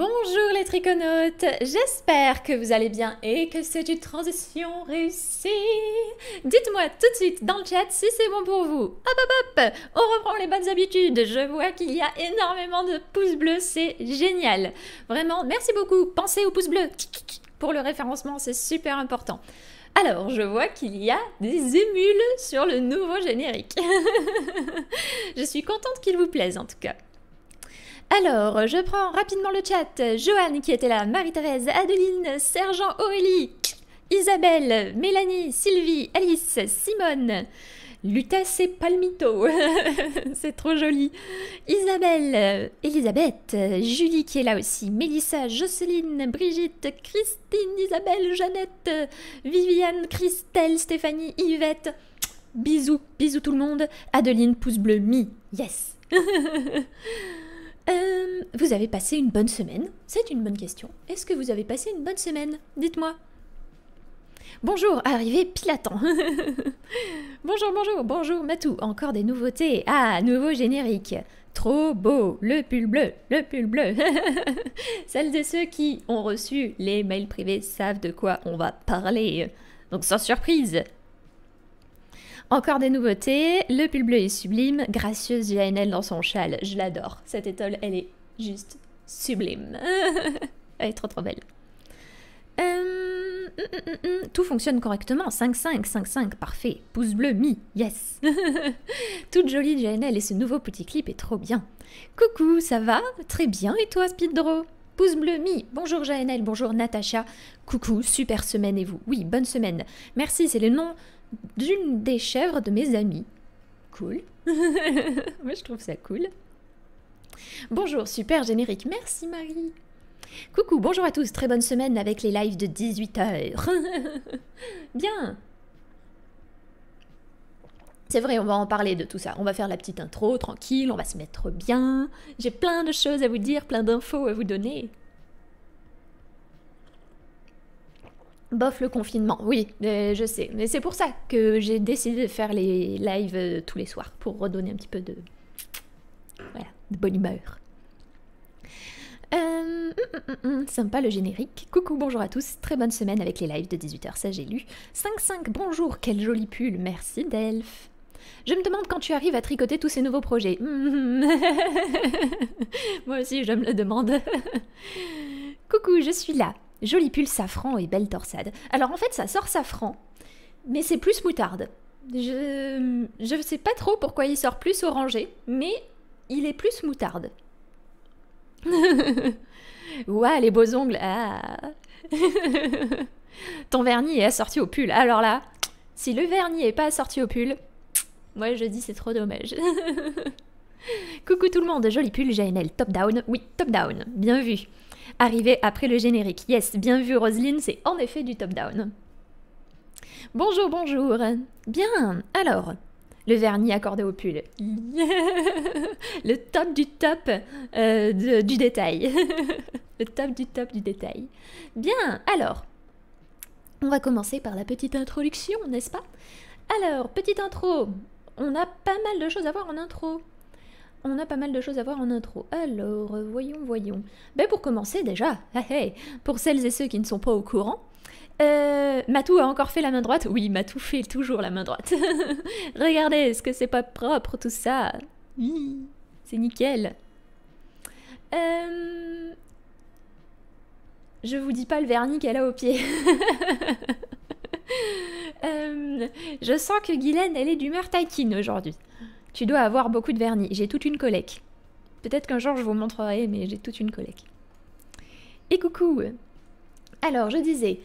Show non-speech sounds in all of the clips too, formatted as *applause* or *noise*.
Bonjour les triconautes, j'espère que vous allez bien et que c'est une transition réussie. Dites-moi tout de suite dans le chat si c'est bon pour vous. Hop hop hop, on reprend les bonnes habitudes. Je vois qu'il y a énormément de pouces bleus, c'est génial. Vraiment, merci beaucoup. Pensez aux pouces bleus pour le référencement, c'est super important. Alors, je vois qu'il y a des émules sur le nouveau générique. *laughs* je suis contente qu'il vous plaise en tout cas. Alors, je prends rapidement le chat. Joanne qui était là, Marie-Thérèse, Adeline, Sergent Aurélie, Isabelle, Mélanie, Sylvie, Alice, Simone, Lutèce et Palmito. *laughs* C'est trop joli. Isabelle, Elisabeth, Julie qui est là aussi, Mélissa, Jocelyne, Brigitte, Christine, Isabelle, Jeannette, Viviane, Christelle, Stéphanie, Yvette. Bisous, bisous tout le monde. Adeline, pouce bleu, mi. Yes. *laughs* Euh, vous avez passé une bonne semaine C'est une bonne question. Est-ce que vous avez passé une bonne semaine Dites-moi. Bonjour, arrivé Pilaton. *laughs* bonjour, bonjour, bonjour Matou. Encore des nouveautés. Ah, nouveau générique. Trop beau, le pull bleu, le pull bleu. *laughs* Celles et ceux qui ont reçu les mails privés savent de quoi on va parler. Donc sans surprise, encore des nouveautés, le pull bleu est sublime, gracieuse JNL dans son châle, je l'adore. Cette étole, elle est juste sublime. *laughs* elle est trop trop belle. Euh, mm, mm, mm, tout fonctionne correctement. 5-5, 5-5, parfait. Pouce bleu, mi, yes. *laughs* Toute jolie JNL et ce nouveau petit clip est trop bien. Coucou, ça va Très bien, et toi, Speedro Pouce bleu, mi. Bonjour JNL, bonjour Natacha. Coucou, super semaine et vous Oui, bonne semaine. Merci, c'est le nom d'une des chèvres de mes amis. Cool. *laughs* Moi, je trouve ça cool. Bonjour, super générique. Merci, Marie. Coucou, bonjour à tous. Très bonne semaine avec les lives de 18h. *laughs* Bien. C'est vrai, on va en parler de tout ça. On va faire la petite intro tranquille, on va se mettre bien. J'ai plein de choses à vous dire, plein d'infos à vous donner. Bof le confinement, oui, je sais. Mais c'est pour ça que j'ai décidé de faire les lives euh, tous les soirs, pour redonner un petit peu de, voilà, de bonne humeur. Euh, hum, hum, hum, sympa le générique. Coucou, bonjour à tous. Très bonne semaine avec les lives de 18h, ça j'ai lu. 5-5, bonjour, quel joli pull. Merci Delph. Je me demande quand tu arrives à tricoter tous ces nouveaux projets. *laughs* Moi aussi, je me le demande. *laughs* Coucou, je suis là. Joli pull safran et belle torsade. Alors en fait, ça sort safran, mais c'est plus moutarde. Je ne sais pas trop pourquoi il sort plus orangé, mais il est plus moutarde. *laughs* Ouah, les beaux ongles. Ah. *laughs* Ton vernis est assorti au pull. Alors là, si le vernis est pas assorti au pull, moi je dis c'est trop dommage. *laughs* Coucou tout le monde, joli pull, JNL, top down. Oui, top down, bien vu arrivé après le générique. Yes, bien vu Roselyne, c'est en effet du top-down. Bonjour, bonjour. Bien, alors, le vernis accordé au pull. *laughs* le top du top euh, du détail. *laughs* le top du top du détail. Bien, alors, on va commencer par la petite introduction, n'est-ce pas Alors, petite intro. On a pas mal de choses à voir en intro on a pas mal de choses à voir en intro. Alors, voyons, voyons. Ben pour commencer déjà, pour celles et ceux qui ne sont pas au courant, euh, Matou a encore fait la main droite. Oui, Matou fait toujours la main droite. *laughs* Regardez, est-ce que c'est pas propre tout ça Oui, C'est nickel. Euh, je vous dis pas le vernis qu'elle a au pied. *laughs* Euh, je sens que Guylaine, elle est d'humeur taquine aujourd'hui tu dois avoir beaucoup de vernis. J'ai toute une collecte. Peut-être qu'un jour je vous montrerai, mais j'ai toute une collecte. Et coucou Alors, je disais,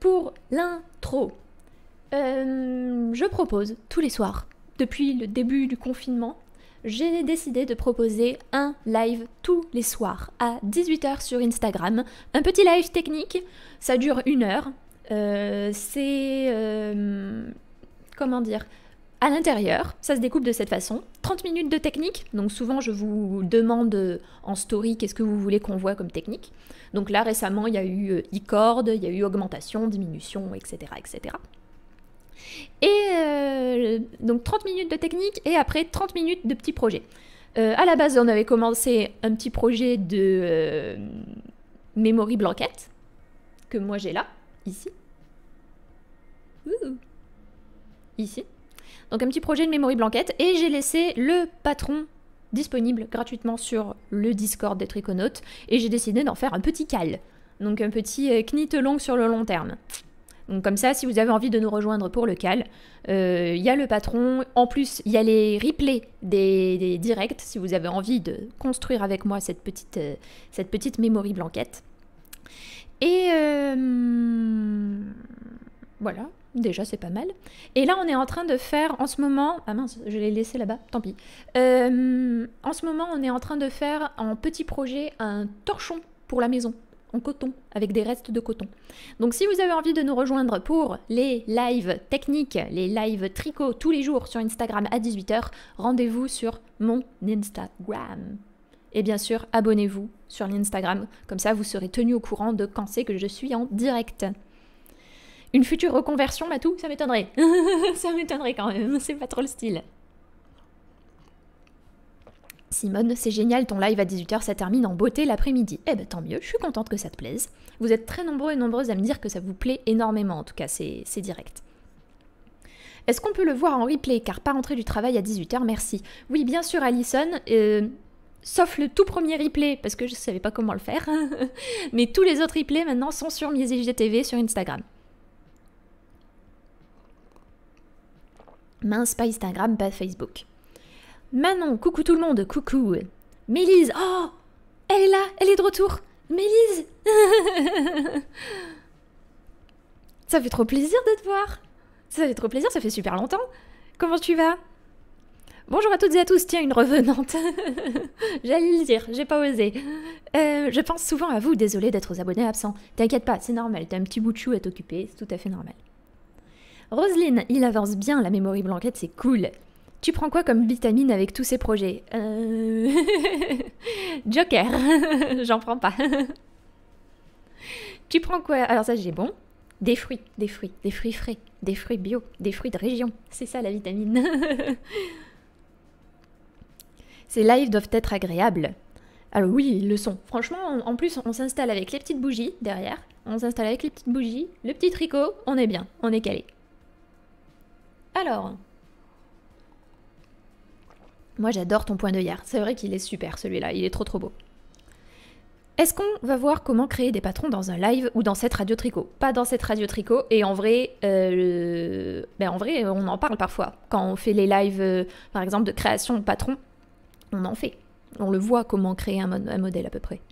pour l'intro, euh, je propose tous les soirs, depuis le début du confinement, j'ai décidé de proposer un live tous les soirs à 18h sur Instagram. Un petit live technique, ça dure une heure. Euh, c'est... Euh, comment dire à l'intérieur, ça se découpe de cette façon. 30 minutes de technique, donc souvent je vous demande en story qu'est-ce que vous voulez qu'on voit comme technique. Donc là récemment il y a eu e euh, cord il y a eu augmentation, diminution, etc. etc. Et euh, donc 30 minutes de technique et après 30 minutes de petits projets. Euh, à la base on avait commencé un petit projet de memory blanquette que moi j'ai là, ici. Ici. Donc un petit projet de memory blanquette et j'ai laissé le patron disponible gratuitement sur le Discord des Triconautes et j'ai décidé d'en faire un petit cal. Donc un petit euh, knit long sur le long terme. Donc comme ça, si vous avez envie de nous rejoindre pour le cal, il euh, y a le patron. En plus, il y a les replays des, directs si vous avez envie de construire avec moi cette petite, euh, cette petite memory blanquette. Et voilà, Déjà, c'est pas mal. Et là, on est en train de faire en ce moment. Ah mince, je l'ai laissé là-bas, tant pis. Euh, en ce moment, on est en train de faire en petit projet un torchon pour la maison en coton, avec des restes de coton. Donc si vous avez envie de nous rejoindre pour les lives techniques, les lives tricot tous les jours sur Instagram à 18h, rendez-vous sur mon Instagram. Et bien sûr, abonnez-vous sur l'Instagram, comme ça vous serez tenu au courant de quand c'est que je suis en direct. Une future reconversion, Matou Ça m'étonnerait. *laughs* ça m'étonnerait quand même, *laughs* c'est pas trop le style. Simone, c'est génial, ton live à 18h, ça termine en beauté l'après-midi. Eh ben tant mieux, je suis contente que ça te plaise. Vous êtes très nombreux et nombreuses à me dire que ça vous plaît énormément, en tout cas, c'est direct. Est-ce qu'on peut le voir en replay Car pas rentré du travail à 18h, merci. Oui, bien sûr, Alison. Euh, sauf le tout premier replay, parce que je ne savais pas comment le faire. *laughs* Mais tous les autres replays maintenant sont sur mes sur Instagram. Mince, pas Instagram, pas Facebook. Manon, coucou tout le monde, coucou. Mélise, oh Elle est là, elle est de retour Mélise *laughs* Ça fait trop plaisir de te voir Ça fait trop plaisir, ça fait super longtemps Comment tu vas Bonjour à toutes et à tous, tiens, une revenante *laughs* J'allais le dire, j'ai pas osé. Euh, je pense souvent à vous, désolée d'être aux abonnés absents. T'inquiète pas, c'est normal, t'as un petit bout de chou à t'occuper, c'est tout à fait normal. Roselyne, il avance bien, la mémoire blanquette, c'est cool. Tu prends quoi comme vitamine avec tous ces projets euh, *laughs* Joker, *laughs* j'en prends pas. *laughs* tu prends quoi Alors ça j'ai bon. Des fruits, des fruits, des fruits frais, des fruits bio, des fruits de région. C'est ça la vitamine. Ces lives doivent être agréables. Alors oui, ils le sont. Franchement, en plus, on s'installe avec les petites bougies derrière. On s'installe avec les petites bougies, le petit tricot, on est bien, on est calé. Alors, moi j'adore ton point de hier. C'est vrai qu'il est super celui-là, il est trop trop beau. Est-ce qu'on va voir comment créer des patrons dans un live ou dans cette radio tricot Pas dans cette radio tricot et en vrai, euh, ben, en vrai, on en parle parfois. Quand on fait les lives, euh, par exemple, de création de patrons, on en fait. On le voit comment créer un, modèle à peu près.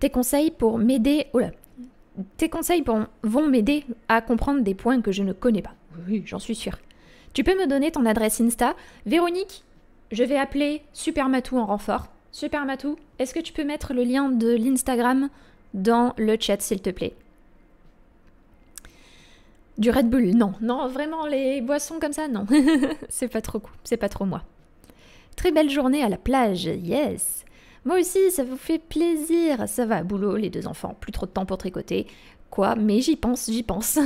Tes conseils pour m'aider, oh là, tes conseils vont m'aider à comprendre des points que je ne connais pas. Oui, j'en suis sûre. Tu peux me donner ton adresse Insta. Véronique, je vais appeler Supermatou en renfort. Supermatou, est-ce que tu peux mettre le lien de l'Instagram dans le chat, s'il te plaît Du Red Bull, non. Non, vraiment, les boissons comme ça, non. *laughs* c'est pas trop cool, c'est pas trop moi. Très belle journée à la plage, yes moi aussi, ça vous fait plaisir. Ça va, boulot, les deux enfants, plus trop de temps pour tricoter. Quoi Mais j'y pense, j'y pense.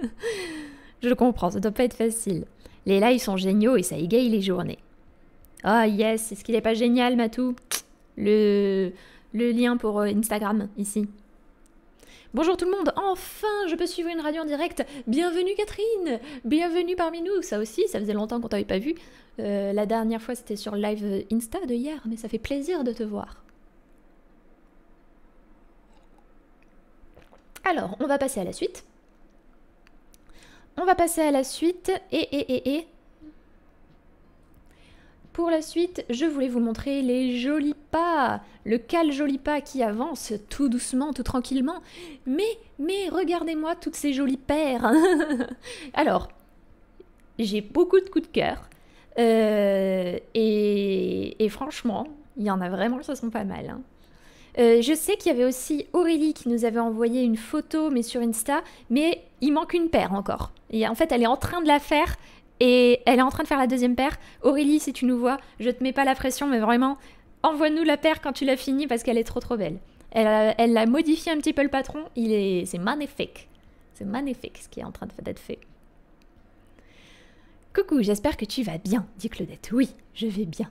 *laughs* Je comprends, ça doit pas être facile. Les lives sont géniaux et ça égaye les journées. Ah oh yes, est-ce qu'il n'est pas génial, Matou le, le lien pour euh, Instagram, ici. Bonjour tout le monde, enfin je peux suivre une radio en direct. Bienvenue Catherine, bienvenue parmi nous. Ça aussi, ça faisait longtemps qu'on t'avait pas vu. Euh, la dernière fois, c'était sur live euh, Insta de hier, mais ça fait plaisir de te voir. Alors, on va passer à la suite. On va passer à la suite et et et et. Pour la suite, je voulais vous montrer les jolis pas, le cal joli pas qui avance tout doucement, tout tranquillement. Mais, mais, regardez-moi toutes ces jolies paires. *laughs* Alors, j'ai beaucoup de coups de cœur. Euh, et, franchement, il y en a vraiment, ce sont pas mal. Hein. Euh, je sais qu'il y avait aussi Aurélie qui nous avait envoyé une photo, mais sur Insta, mais il manque une paire encore. Et en fait, elle est en train de la faire et elle est en train de faire la deuxième paire. Aurélie, si tu nous vois, je te mets pas la pression, mais vraiment, envoie-nous la paire quand tu l'as finie parce qu'elle est trop trop belle. Elle a, modifié un petit peu le patron, il est, c'est magnifique. C'est magnifique ce qui est en train d'être fait. Coucou, j'espère que tu vas bien, dit Claudette. Oui, je vais bien.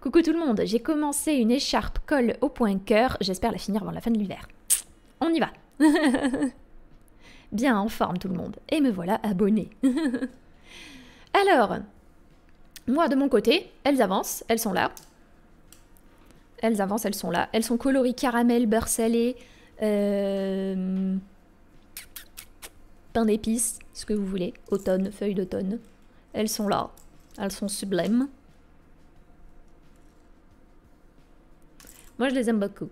Coucou tout le monde, j'ai commencé une écharpe colle au point cœur, j'espère la finir avant la fin de l'hiver. On y va *laughs* Bien en forme tout le monde, et me voilà abonnée. *laughs* Alors, moi de mon côté, elles avancent, elles sont là. Elles avancent, elles sont là. Elles sont coloris caramel, beurre salé. Euh, pain d'épices, ce que vous voulez, automne, feuilles d'automne. Elles sont là, elles sont sublimes. Moi, je les aime beaucoup.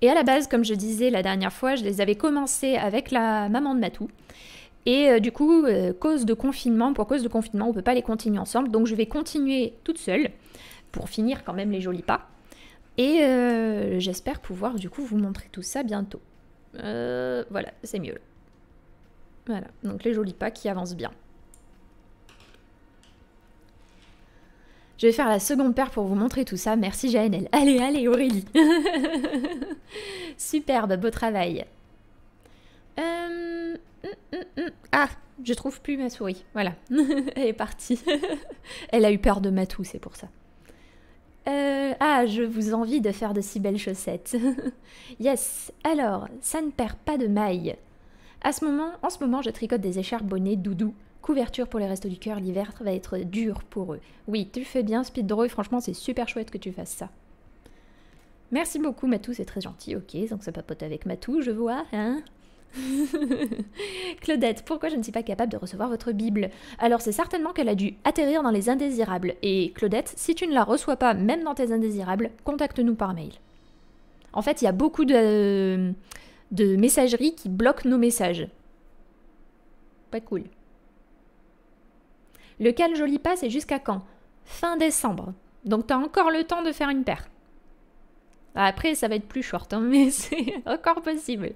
Et à la base, comme je disais la dernière fois, je les avais commencé avec la maman de Matou. Et euh, du coup, euh, cause de confinement, pour cause de confinement, on ne peut pas les continuer ensemble. Donc je vais continuer toute seule pour finir quand même les jolis pas. Et euh, j'espère pouvoir du coup vous montrer tout ça bientôt. voilà, c'est mieux. Voilà, donc les jolis pas qui avancent bien. Je vais faire la seconde paire pour vous montrer tout ça. Merci Janel. Allez, allez Aurélie. *laughs* Superbe, beau travail. Euh, mm, mm, mm. Ah, je trouve plus ma souris. Voilà, *laughs* elle est partie. *laughs* elle a eu peur de ma Matou, c'est pour ça. Euh, ah, je vous envie de faire de si belles chaussettes. yes, alors, ça ne perd pas de mailles. À ce moment, en ce moment, je tricote des écharpes, bonnets, doudou, Couverture pour les restos du cœur, l'hiver va être dur pour eux. Oui, tu fais bien, Speed franchement, c'est super chouette que tu fasses ça. Merci beaucoup, Matou, c'est très gentil. Ok, donc ça papote avec Matou, je vois, hein *laughs* Claudette, pourquoi je ne suis pas capable de recevoir votre Bible Alors c'est certainement qu'elle a dû atterrir dans les indésirables. Et Claudette, si tu ne la reçois pas même dans tes indésirables, contacte-nous par mail. En fait, il y a beaucoup de de messagerie qui bloque nos messages. Pas cool. Le cal joli passe jusqu'à quand Fin décembre. Donc t'as encore le temps de faire une paire. Après, ça va être plus short, hein, *laughs* mais c'est encore possible.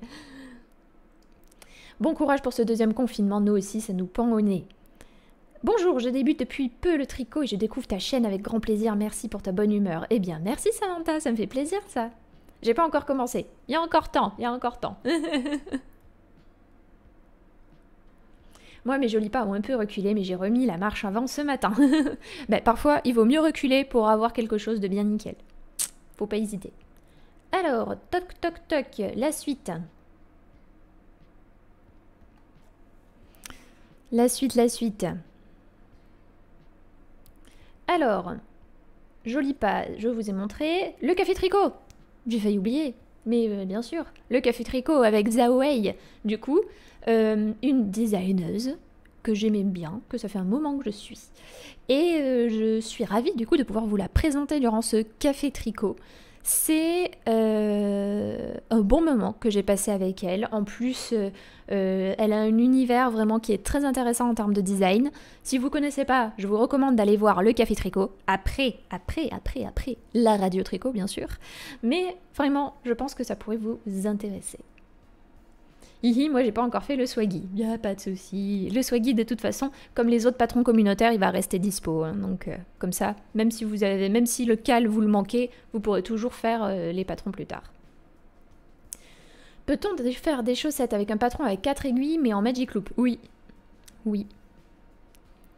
Bon courage pour ce deuxième confinement, nous aussi, ça nous pend au nez. Bonjour, je débute depuis peu le tricot et je découvre ta chaîne avec grand plaisir. Merci pour ta bonne humeur. Eh bien, merci Samantha, ça me fait plaisir ça. J'ai pas encore commencé. Il y a encore temps, il y a encore temps. *laughs* Moi, mes jolis pas ont un peu reculé, mais j'ai remis la marche avant ce matin. *laughs* ben, parfois, il vaut mieux reculer pour avoir quelque chose de bien nickel. Faut pas hésiter. Alors, toc toc toc, la suite. La suite, la suite. Alors, joli pas, je vous ai montré le café tricot. J'ai failli oublier. Mais euh, bien sûr, le café tricot avec Zaowei. Du coup, euh, une designeuse que j'aimais bien, que ça fait un moment que je suis. Et euh, je suis ravie du coup de pouvoir vous la présenter durant ce café tricot c'est euh, un bon moment que j'ai passé avec elle. En plus, euh, euh, elle a un univers vraiment qui est très intéressant en termes de design. Si vous ne connaissez pas, je vous recommande d'aller voir le Café Tricot après, après, après, après la radio Tricot, bien sûr. Mais vraiment, je pense que ça pourrait vous intéresser. Hihi, moi j'ai pas encore fait le swaggy. y'a pas de souci. Le swaggy, de toute façon, comme les autres patrons communautaires, il va rester dispo. Hein. donc euh, comme ça, même si vous avez, même si le cal vous le manquez, vous pourrez toujours faire euh, les patrons plus tard. Peut-on faire des chaussettes avec un patron avec quatre aiguilles mais en Magic Loop Oui. Oui.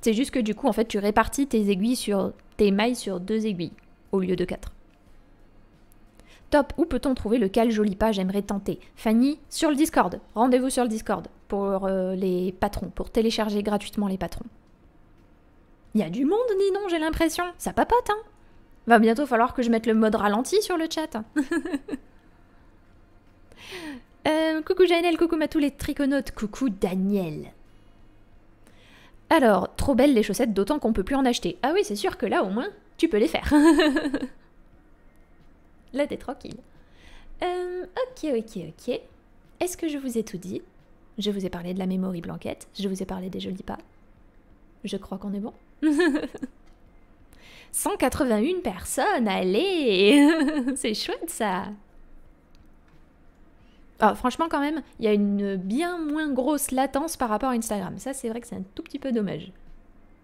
C'est juste que du coup, en fait, tu répartis tes aiguilles sur tes mailles sur deux aiguilles au lieu de quatre où peut-on trouver le cal joli pas J'aimerais tenter. Fanny, sur le Discord. Rendez-vous sur le Discord pour euh, les patrons, pour télécharger gratuitement les patrons. Il y a du monde, Ninon, j'ai l'impression. Ça papote, hein Va bientôt falloir que je mette le mode ralenti sur le chat. *laughs* Euh, coucou Janelle, coucou à tous les triconautes, coucou Daniel. Alors, trop belles les chaussettes, d'autant qu'on peut plus en acheter. Ah oui, c'est sûr que là, au moins, tu peux les faire. *laughs* là t'es tranquille. Euh, ok, ok, ok. Est-ce que je vous ai tout dit Je vous ai parlé de la mémoire blanquette, je vous ai parlé des jolis pas. Je crois qu'on est bon. 181 *laughs* personnes, allez *laughs* C'est chouette ça ah, Franchement quand même, il y a une bien moins grosse latence par rapport à Instagram. Ça c'est vrai que c'est un tout petit peu dommage.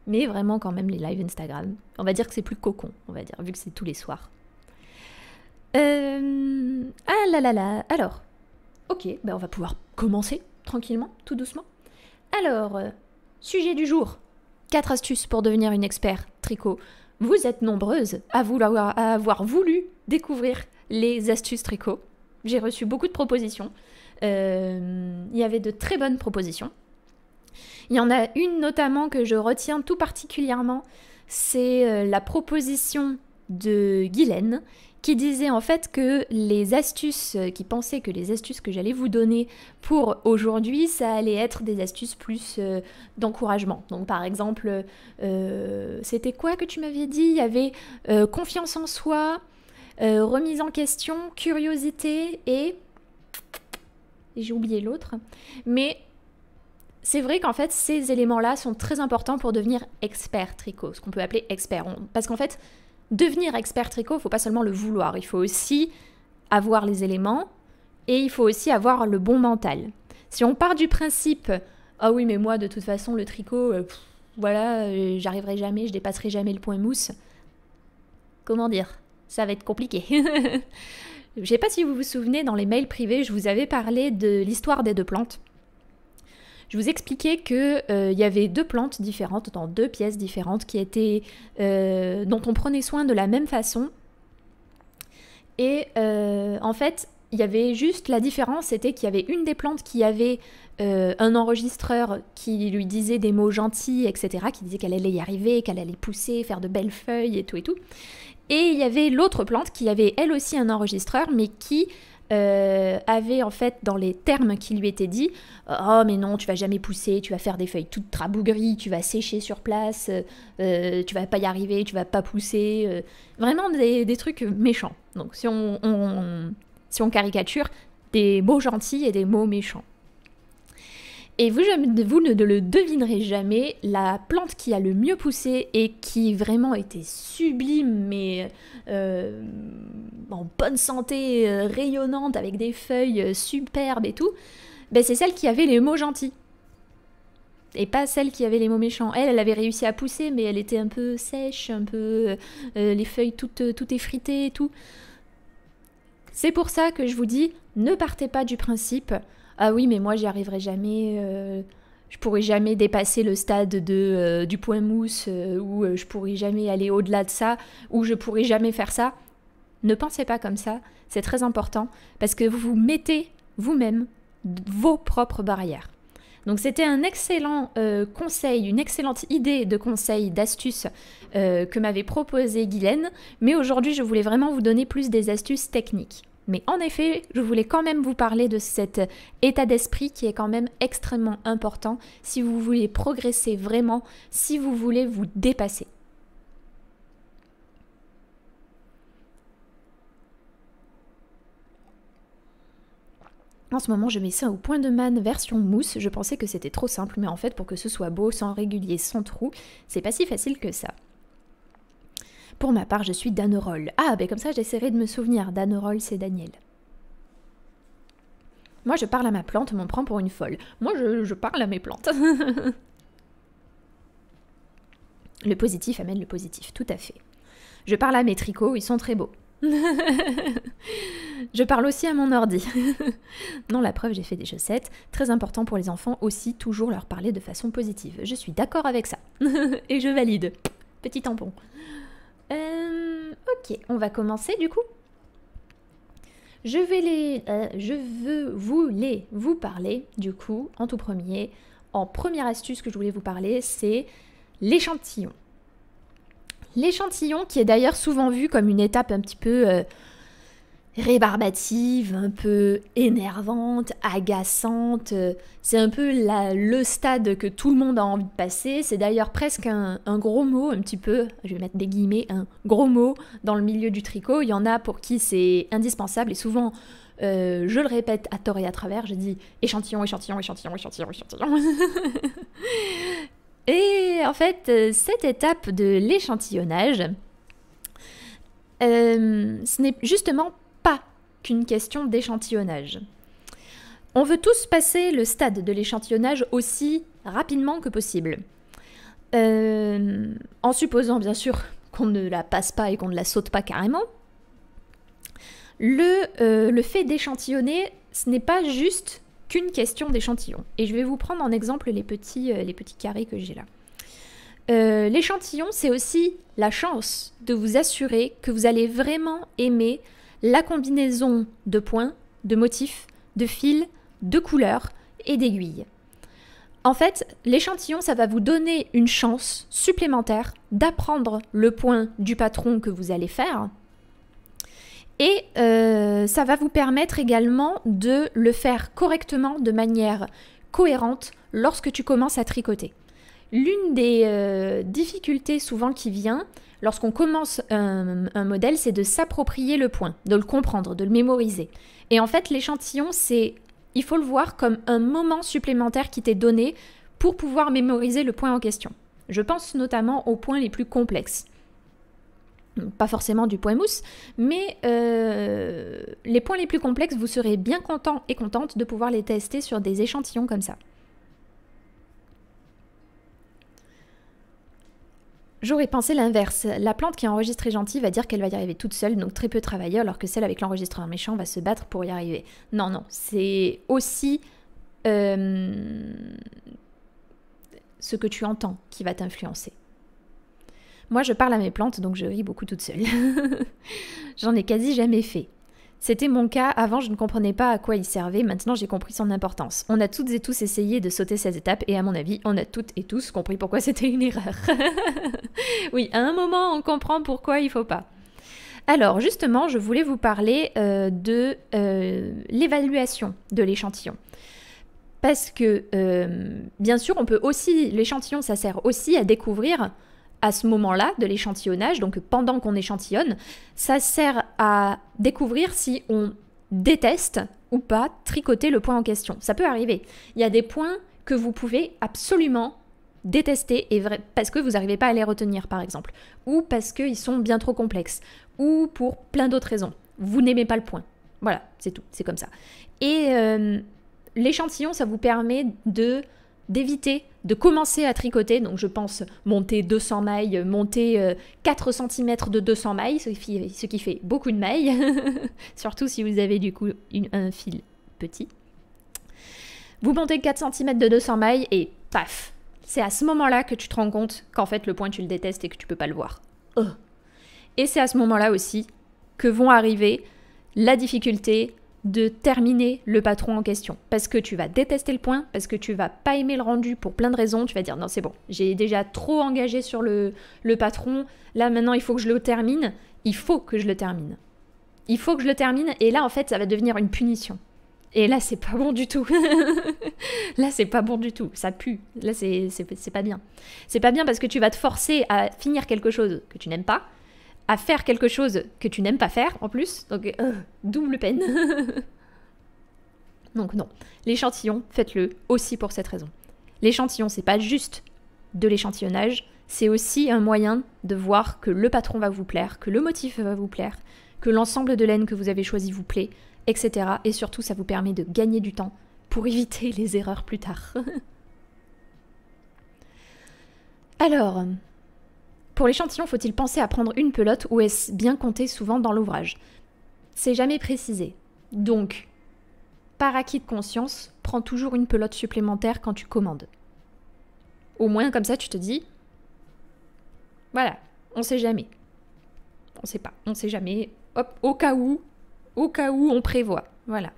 Mais vraiment quand même les lives Instagram. On va dire que c'est plus cocon, on va dire, vu que c'est tous les soirs. Euh, ah là là là, alors. Ok, ben on va pouvoir commencer tranquillement, tout doucement. Alors, euh, sujet du jour. 4 astuces pour devenir une expert tricot. Vous êtes nombreuses à, vouloir, à avoir voulu découvrir les astuces tricot. J'ai reçu beaucoup de propositions. il euh, y avait de très bonnes propositions. Il y en a une notamment que je retiens tout particulièrement, c'est la proposition de Guylaine qui disait en fait que les astuces, euh, qui pensait que les astuces que j'allais vous donner pour aujourd'hui, ça allait être des astuces plus euh, d'encouragement. Donc par exemple, euh, c'était quoi que tu m'avais dit Il y avait confiance en soi, remise en question, curiosité et... J'ai oublié l'autre. Mais c'est vrai qu'en fait, ces éléments-là sont très importants pour devenir expert tricot, ce qu'on peut appeler expert. Parce qu'en fait, devenir expert tricot, il faut pas seulement le vouloir, il faut aussi avoir les éléments et il faut aussi avoir le bon mental. Si on part du principe ah oui mais moi de toute façon le tricot euh, voilà, euh, j'arriverai jamais, je dépasserai jamais le point mousse. Comment dire Ça va être compliqué. *laughs* Je ne sais pas si vous vous souvenez dans les mails privés, je vous avais parlé de l'histoire des deux plantes je vous expliquais qu'il euh, y avait deux plantes différentes, dans deux pièces différentes, qui étaient, euh, dont on prenait soin de la même façon. Et euh, en fait, il y avait juste la différence, c'était qu'il y avait une des plantes qui avait un enregistreur qui lui disait des mots gentils, etc., qui disait qu'elle allait y arriver, qu'elle allait pousser, faire de belles feuilles et tout et tout. Et il y avait l'autre plante qui avait elle aussi un enregistreur, mais qui euh, avait en fait dans les termes qui lui étaient dits oh mais non tu vas jamais pousser tu vas faire des feuilles toutes trabougries tu vas sécher sur place euh, euh, tu vas pas y arriver tu vas pas pousser vraiment des, trucs méchants donc si si on caricature des mots gentils et des mots méchants et vous, ne le devinerez jamais, la plante qui a le mieux poussé et qui vraiment était sublime, mais euh, en bonne santé, euh, rayonnante, avec des feuilles euh, superbes et tout, ben c'est celle qui avait les mots gentils. Et pas celle qui avait les mots méchants. Elle, elle avait réussi à pousser, mais elle était un peu sèche, un peu. les feuilles toutes, toutes effritées et tout. C'est pour ça que je vous dis, ne partez pas du principe ah oui, mais moi j'y arriverai jamais, euh, je pourrai jamais dépasser le stade de, euh, du point mousse, où euh, ou je pourrai jamais aller au-delà de ça, ou je pourrai jamais faire ça. Ne pensez pas comme ça, c'est très important, parce que vous vous mettez vous-même vos propres barrières. Donc c'était un excellent conseil, une excellente idée de conseil, d'astuce que m'avait proposé Guylaine, mais aujourd'hui je voulais vraiment vous donner plus des astuces techniques. Mais en effet, je voulais quand même vous parler de cet état d'esprit qui est quand même extrêmement important si vous voulez progresser vraiment, si vous voulez vous dépasser. En ce moment, je mets ça au point de man version mousse. Je pensais que c'était trop simple, mais en fait, pour que ce soit beau, sans régulier, sans trou, c'est pas si facile que ça. Pour ma part, je suis Danerol. Ah, ben comme ça, j'essaierai de me souvenir. Danerol, c'est Daniel. Moi, je parle à ma plante, m'en prend pour une folle. Moi, je, je parle à mes plantes. *laughs* le positif amène le positif, tout à fait. Je parle à mes tricots, ils sont très beaux. *laughs* je parle aussi à mon ordi. *laughs* non, la preuve, j'ai fait des chaussettes. Très important pour les enfants aussi, toujours leur parler de façon positive. Je suis d'accord avec ça. Et je valide. Petit tampon. Euh, ok, on va commencer du coup. Je vais les, euh, je veux vous les vous parler du coup en tout premier. En première astuce que je voulais vous parler, c'est l'échantillon. L'échantillon qui est d'ailleurs souvent vu comme une étape un petit peu euh, rébarbative, un peu énervante, agaçante. C'est un peu le stade que tout le monde a envie de passer. C'est d'ailleurs presque un, gros mot, un petit peu, je vais mettre des guillemets, un gros mot dans le milieu du tricot. Il y en a pour qui c'est indispensable et souvent, euh, je le répète à tort et à travers, je dis échantillon, échantillon, échantillon, échantillon, échantillon. *laughs* et en fait, euh, cette étape de l'échantillonnage, euh, ce n'est justement qu'une question d'échantillonnage. On veut tous passer le stade de l'échantillonnage aussi rapidement que possible. Euh, en supposant bien sûr qu'on ne la passe pas et qu'on ne la saute pas carrément, le, euh, le fait d'échantillonner, ce n'est pas juste qu'une question d'échantillon. Et je vais vous prendre en exemple les petits, euh, les petits carrés que j'ai là. L'échantillon, c'est aussi la chance de vous assurer que vous allez vraiment aimer la combinaison de points, de motifs, de fils, de couleurs et d'aiguilles. En fait, l'échantillon, ça va vous donner une chance supplémentaire d'apprendre le point du patron que vous allez faire. Et euh, ça va vous permettre également de le faire correctement, de manière cohérente, lorsque tu commences à tricoter. L'une des euh, difficultés souvent qui vient lorsqu'on commence un, modèle, c'est de s'approprier le point, de le comprendre, de le mémoriser. Et en fait, l'échantillon, c'est, il faut le voir comme un moment supplémentaire qui t'est donné pour pouvoir mémoriser le point en question. Je pense notamment aux points les plus complexes. Pas forcément du point mousse, mais euh, les points les plus complexes, vous serez bien content et contente de pouvoir les tester sur des échantillons comme ça. J'aurais pensé l'inverse. La plante qui est enregistrée gentille va dire qu'elle va y arriver toute seule, donc très peu travaillée, alors que celle avec l'enregistreur méchant va se battre pour y arriver. Non, non, c'est aussi euh, ce que tu entends qui va t'influencer. Moi, je parle à mes plantes, donc je ris beaucoup toute seule. *laughs* J'en ai quasi jamais fait. C'était mon cas, avant je ne comprenais pas à quoi il servait, maintenant j'ai compris son importance. On a toutes et tous essayé de sauter ces étapes et à mon avis, on a toutes et tous compris pourquoi *laughs* c'était une erreur. *laughs* oui, à un moment on comprend pourquoi il faut pas. Alors justement, je voulais vous parler euh, de euh, l'évaluation de l'échantillon. Parce que, euh, bien sûr, on peut aussi, l'échantillon, ça sert aussi à découvrir à ce moment-là de l'échantillonnage, donc pendant qu'on échantillonne, ça sert à découvrir si on déteste ou pas tricoter le point en question. Ça peut arriver. Il y a des points que vous pouvez absolument détester et parce que vous n'arrivez pas à les retenir par exemple, ou parce qu'ils sont bien trop complexes, ou pour plein d'autres raisons. Vous n'aimez pas le point. Voilà, c'est tout, c'est comme ça. Et euh, l'échantillon, ça vous permet de d'éviter de commencer à tricoter, donc je pense monter 200 mailles, euh, monter 4 euh, cm de 200 mailles, ce qui, fait beaucoup de mailles, *laughs* surtout si vous avez du coup un fil petit. Vous montez 4 cm de 200 mailles et paf C'est à ce moment-là que tu te rends compte qu'en fait le point tu le détestes et que tu peux pas le voir. Oh. Et c'est à ce moment-là aussi que vont arriver la difficulté, de terminer le patron en question. Parce que tu vas détester le point, parce que tu vas pas aimer le rendu pour plein de raisons, tu vas dire non c'est bon, j'ai déjà trop engagé sur le, le patron, là maintenant il faut que je le termine, il faut que je le termine. Il faut que je le termine et là en fait ça va devenir une punition. Et là c'est pas bon du tout. *laughs* là c'est pas bon du tout, ça pue, là c'est pas bien. C'est pas bien parce que tu vas te forcer à finir quelque chose que tu n'aimes pas, à faire quelque chose que tu n'aimes pas faire en plus, donc euh, double peine. *laughs* donc non, l'échantillon, faites-le aussi pour cette raison. L'échantillon, c'est pas juste de l'échantillonnage, c'est aussi un moyen de voir que le patron va vous plaire, que le motif va vous plaire, que l'ensemble de laine que vous avez choisi vous plaît, etc. Et surtout, ça vous permet de gagner du temps pour éviter *laughs* les erreurs plus tard. *laughs* Alors, pour l'échantillon, faut-il penser à prendre une pelote ou est-ce bien compté souvent dans l'ouvrage C'est jamais précisé. Donc, par acquis de conscience, prends toujours une pelote supplémentaire quand tu commandes. Au moins, comme ça, tu te dis voilà, on sait jamais. On sait pas, on sait jamais. Hop, au cas où, au cas où on prévoit. Voilà.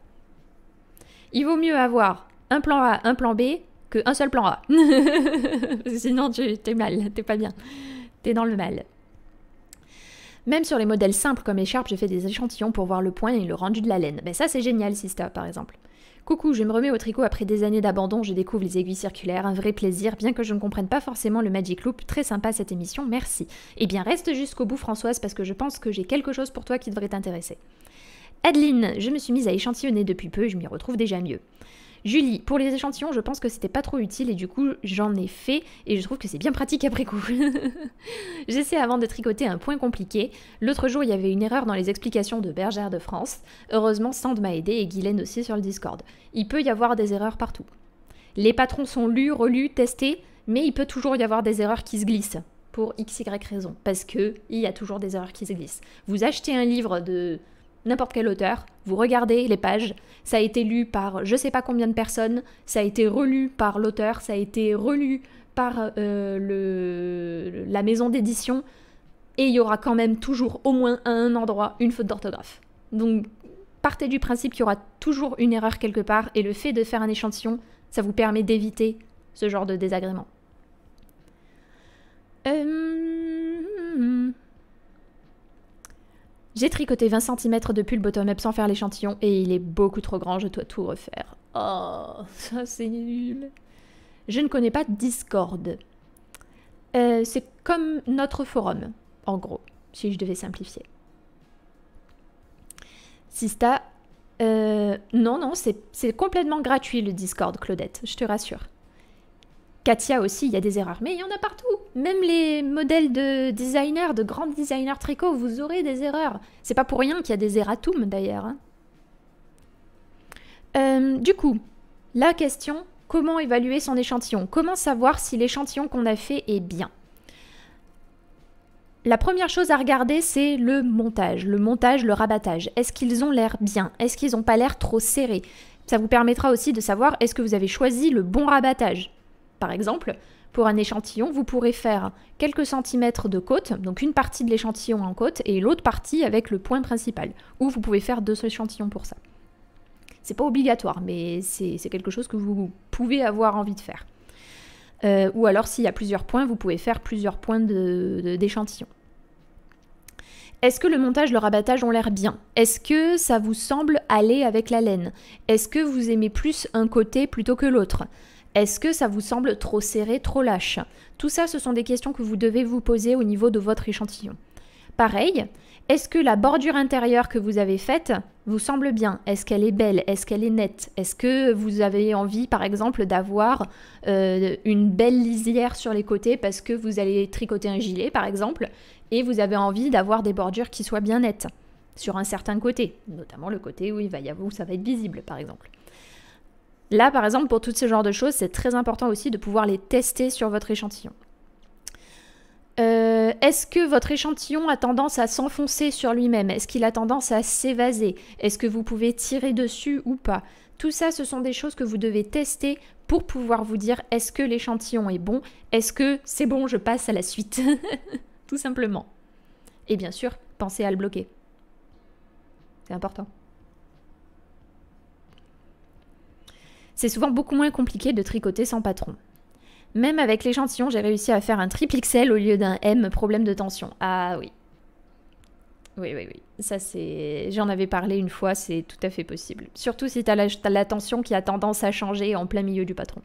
Il vaut mieux avoir un plan A, un plan B que un seul plan A. *laughs* Sinon, tu t'es mal, t'es pas bien t'es dans le mal. Même sur les modèles simples comme écharpe, je fais des échantillons pour voir le point et le rendu de la laine. Mais ben ça, c'est génial, Sister, par exemple. Coucou, je me remets au tricot après des années d'abandon, je découvre les aiguilles circulaires, un vrai plaisir, bien que je ne comprenne pas forcément le Magic Loop. Très sympa cette émission, merci. Eh bien, reste jusqu'au bout, Françoise, parce que je pense que j'ai quelque chose pour toi qui devrait t'intéresser. Adeline, je me suis mise à échantillonner depuis peu, je m'y retrouve déjà mieux. Julie, pour les échantillons, je pense que c'était pas trop utile et du coup j'en ai fait et je trouve que c'est bien pratique après coup. *laughs* J'essaie avant de tricoter un point compliqué. L'autre jour, il y avait une erreur dans les explications de Bergère de France. Heureusement, Sand m'a aidé et Guylaine aussi sur le Discord. Il peut y avoir des erreurs partout. Les patrons sont lus, relus, testés, mais il peut toujours y avoir des erreurs qui se glissent pour x, y raison, parce que il y a toujours des erreurs qui se glissent. Vous achetez un livre de n'importe quel auteur, vous regardez les pages, ça a été lu par je sais pas combien de personnes, ça a été relu par l'auteur, ça a été relu par euh, le, la maison d'édition, et il y aura quand même toujours au moins à un endroit une faute d'orthographe. Donc partez du principe qu'il y aura toujours une erreur quelque part, et le fait de faire un échantillon, ça vous permet d'éviter ce genre de désagrément. Euh, hmm, hmm, hmm. J'ai tricoté 20 cm de pull bottom-up sans faire l'échantillon et il est beaucoup trop grand, je dois tout refaire. Oh, ça c'est nul. Je ne connais pas Discord. Euh, c'est comme notre forum, en gros, si je devais simplifier. Sista, euh, non, non, c'est complètement gratuit le Discord, Claudette, je te rassure. Katia aussi, il y a des erreurs, mais il y en a partout. Même les modèles de designers, de grands designers tricot, vous aurez des erreurs. C'est pas pour rien qu'il y a des erratum d'ailleurs. Hein. Euh, du coup, la question, comment évaluer son échantillon Comment savoir si l'échantillon qu'on a fait est bien la première chose à regarder, c'est le montage, le montage, le rabattage. Est-ce qu'ils ont l'air bien Est-ce qu'ils n'ont pas l'air trop serrés Ça vous permettra aussi de savoir est-ce que vous avez choisi le bon rabattage par exemple, pour un échantillon, vous pourrez faire quelques centimètres de côte, donc une partie de l'échantillon en côte et l'autre partie avec le point principal, ou vous pouvez faire deux échantillons pour ça. C'est pas obligatoire, mais c'est quelque chose que vous pouvez avoir envie de faire. Euh, ou alors s'il y a plusieurs points, vous pouvez faire plusieurs points d'échantillon. Est-ce que le montage, le rabattage ont l'air bien Est-ce que ça vous semble aller avec la laine Est-ce que vous aimez plus un côté plutôt que l'autre est-ce que ça vous semble trop serré, trop lâche Tout ça, ce sont des questions que vous devez vous poser au niveau de votre échantillon. Pareil, est-ce que la bordure intérieure que vous avez faite vous semble bien Est-ce qu'elle est belle Est-ce qu'elle est nette Est-ce que vous avez envie, par exemple, d'avoir euh, une belle lisière sur les côtés parce que vous allez tricoter un gilet, par exemple, et vous avez envie d'avoir des bordures qui soient bien nettes sur un certain côté, notamment le côté où il va y avoir, où ça va être visible, par exemple. Là, par exemple, pour tous ces genres de choses, c'est très important aussi de pouvoir les tester sur votre échantillon. Euh, est-ce que votre échantillon a tendance à s'enfoncer sur lui-même Est-ce qu'il a tendance à s'évaser Est-ce que vous pouvez tirer dessus ou pas Tout ça, ce sont des choses que vous devez tester pour pouvoir vous dire est-ce que l'échantillon est bon Est-ce que c'est bon, je passe à la suite *laughs* Tout simplement. Et bien sûr, pensez à le bloquer. C'est important. C'est souvent beaucoup moins compliqué de tricoter sans patron. Même avec l'échantillon, j'ai réussi à faire un triple XL au lieu d'un M, problème de tension. Ah oui. Oui, oui, oui. Ça, c'est. J'en avais parlé une fois, c'est tout à fait possible. Surtout si t'as la, la tension qui a tendance à changer en plein milieu du patron.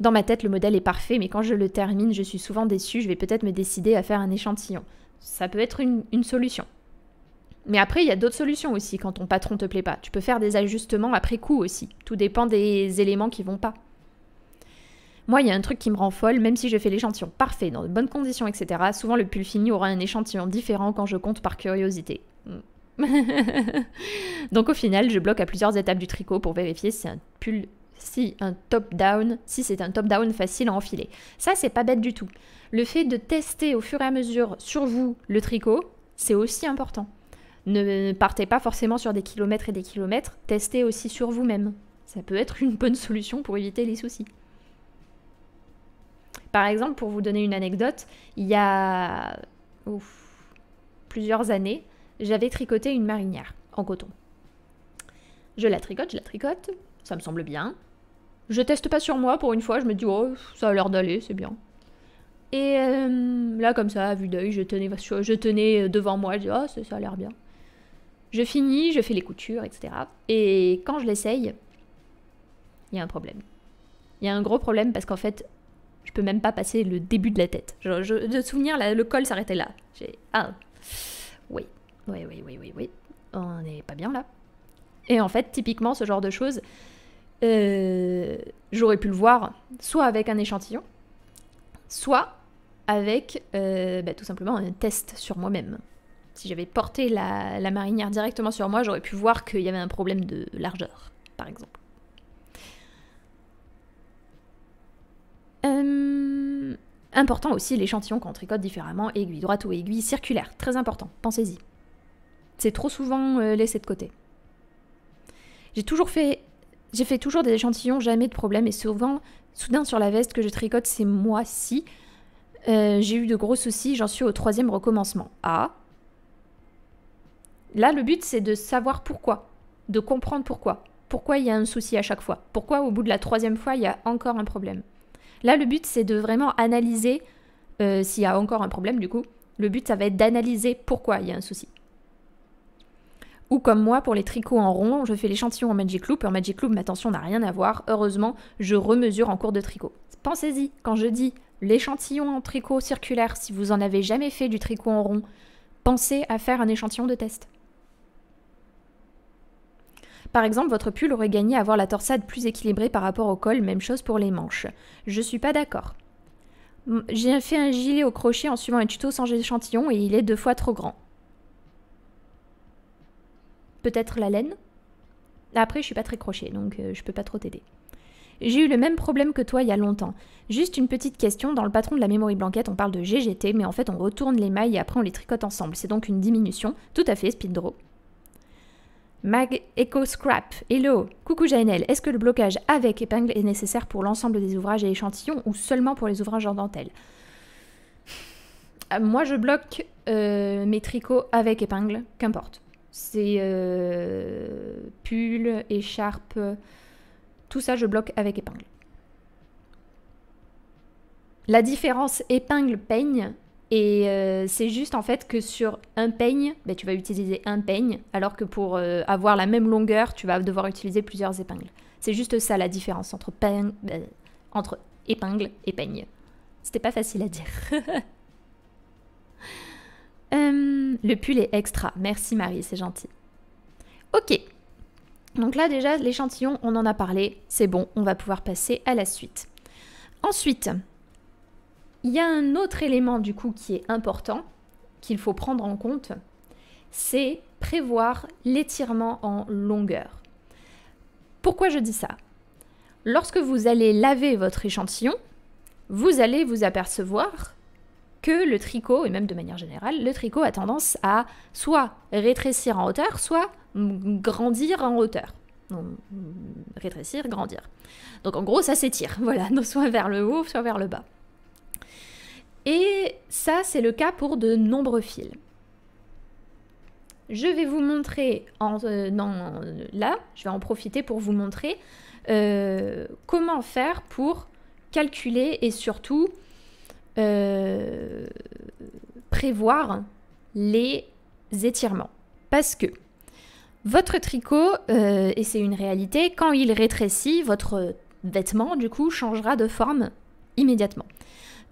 Dans ma tête, le modèle est parfait, mais quand je le termine, je suis souvent déçue. Je vais peut-être me décider à faire un échantillon. Ça peut être une solution. Mais après, il y a d'autres solutions aussi quand ton patron te plaît pas. Tu peux faire des ajustements après coup aussi. Tout dépend des éléments qui vont pas. Moi, il y a un truc qui me rend folle, même si je fais l'échantillon parfait, dans de bonnes conditions, etc. Souvent, le pull fini aura un échantillon différent quand je compte par curiosité. Mm. *laughs* Donc au final, je bloque à plusieurs étapes du tricot pour vérifier si un pull si un top down, si c'est un top down facile à enfiler. Ça c'est pas bête du tout. Le fait de tester au fur et à mesure sur vous le tricot, c'est aussi important. Ne partez pas forcément sur des kilomètres et des kilomètres, testez aussi sur vous-même. Ça peut être une bonne solution pour éviter les soucis. Par exemple, pour vous donner une anecdote, il y a plusieurs années, j'avais tricoté une marinière en coton. Je la tricote, je la tricote, ça me semble bien. Je teste pas sur moi pour une fois, je me dis oh ça a l'air d'aller, c'est bien. Et euh, là comme ça, à vue d'œil, je tenais, je tenais devant moi, je dis oh ça a l'air bien. Je finis, je fais les coutures, etc. Et quand je l'essaye, il y a un problème. Il y a un gros problème parce qu'en fait, je peux même pas passer le début de la tête. Je, je, de souvenir, le col s'arrêtait là. J'ai... Ah Oui, oui, oui, oui, oui, oui. On n'est pas bien là. Et en fait, typiquement, ce genre de choses, euh, j'aurais pu le voir soit avec un échantillon, soit avec euh, bah, tout simplement un test sur moi-même. Si j'avais porté la, marinière directement sur moi, j'aurais pu voir qu'il y avait un problème de largeur, par exemple. Euh, important aussi l'échantillon qu'on tricote différemment, aiguille droite ou aiguille circulaire, très important, pensez-y. C'est trop souvent euh, laissé de côté. J'ai toujours fait, j'ai fait toujours des échantillons, jamais de problème, et souvent, soudain sur la veste que je tricote c'est moi ci euh, j'ai eu de gros soucis, j'en suis au troisième recommencement. Ah, Là, le but, c'est de savoir pourquoi, de comprendre pourquoi. Pourquoi il y a un souci à chaque fois Pourquoi au bout de la troisième fois, il y a encore un problème Là, le but, c'est de vraiment analyser euh, s'il y a encore un problème, du coup. Le but, ça va être d'analyser pourquoi il y a un souci. Ou comme moi, pour les tricots en rond, je fais l'échantillon en Magic Loop. En Magic Loop, ma tension n'a rien à voir. Heureusement, je remesure en cours de tricot. Pensez-y, quand je dis l'échantillon en tricot circulaire, si vous en avez jamais fait du tricot en rond, pensez à faire un échantillon de test. Par exemple, votre pull aurait gagné à avoir la torsade plus équilibrée par rapport au col, même chose pour les manches. Je suis pas d'accord. J'ai fait un gilet au crochet en suivant un tuto sans échantillon et il est deux fois trop grand. Peut-être la laine Après, je suis pas très crochet, donc euh, je peux pas trop t'aider. J'ai eu le même problème que toi il y a longtemps. Juste une petite question, dans le patron de la mémoire blanquette, on parle de GGT, mais en fait on retourne les mailles et après on les tricote ensemble. C'est donc une diminution. Tout à fait, speedro Mag Echo Scrap. Hello. Coucou Janelle. Est-ce que le blocage avec épingle est nécessaire pour l'ensemble des ouvrages et échantillons ou seulement pour les ouvrages en dentelle euh, Moi, je bloque euh, mes tricots avec épingle, qu'importe. C'est euh, pull, écharpe, tout ça, je bloque avec épingle. La différence épingle-peigne, et euh, c'est juste en fait que sur un peigne, bah, tu vas utiliser un peigne, alors que pour euh, avoir la même longueur, tu vas devoir utiliser plusieurs épingles. C'est juste ça la différence entre, peigne, euh, entre épingle et peigne. C'était pas facile à dire. *laughs* le pull est extra. Merci Marie, c'est gentil. Ok. Donc là déjà, l'échantillon, on en a parlé. C'est bon, on va pouvoir passer à la suite. Ensuite, il y a un autre élément du coup qui est important, qu'il faut prendre en compte, c'est prévoir l'étirement en longueur. Pourquoi je dis ça Lorsque vous allez laver votre échantillon, vous allez vous apercevoir que le tricot, et même de manière générale, le tricot a tendance à soit rétrécir en hauteur, soit grandir en hauteur. Donc, rétrécir, grandir. Donc en gros, ça s'étire, *laughs* voilà, soit vers le haut, soit vers le bas. Et ça, c'est le cas pour de nombreux fils. Je vais vous montrer, en, euh, là, je vais en profiter pour vous montrer euh, comment faire pour calculer et surtout euh, prévoir les étirements. Parce que votre tricot, et c'est une réalité, quand il rétrécit, votre vêtement, du coup, changera de forme immédiatement.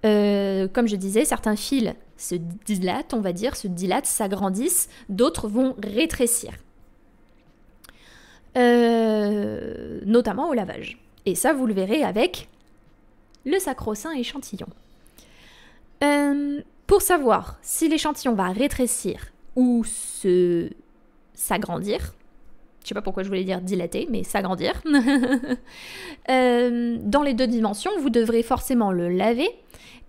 Euh, comme je disais, certains fils se dilatent, on va dire, se dilatent, s'agrandissent, d'autres vont rétrécir. Euh, notamment au lavage. Et ça, vous le verrez avec le sacro-saint échantillon. Euh, pour savoir si l'échantillon va rétrécir ou se s'agrandir, je sais pas pourquoi je voulais dire dilater, mais s'agrandir, *laughs* dans les deux dimensions, vous devrez forcément le laver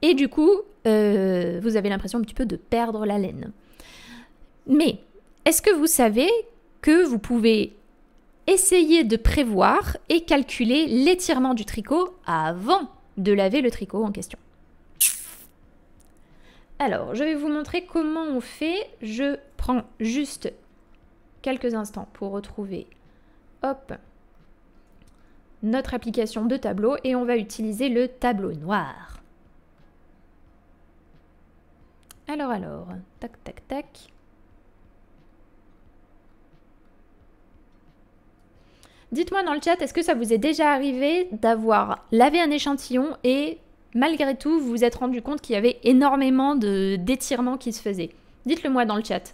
et du coup, euh, vous avez l'impression un petit peu de perdre la laine. Mais est-ce que vous savez que vous pouvez essayer de prévoir et calculer l'étirement du tricot avant de laver le tricot en question alors, je vais vous montrer comment on fait. Je prends juste quelques instants pour retrouver hop, notre application de tableau et on va utiliser le tableau noir. Alors, alors, tac, tac, tac. Dites-moi dans le chat, est-ce que ça vous est déjà arrivé d'avoir lavé un échantillon et malgré tout, vous vous êtes rendu compte qu'il y avait énormément d'étirements qui se faisaient Dites-le moi dans le chat.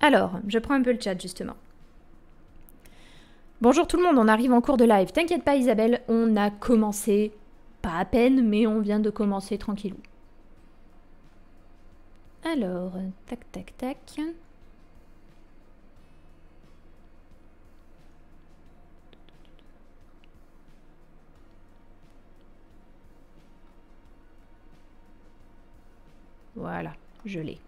Alors, je prends un peu le chat justement. Bonjour tout le monde, on arrive en cours de live. T'inquiète pas Isabelle, on a commencé, pas à peine, mais on vient de commencer tranquillou. Alors, tac tac tac. Voilà, je l'ai.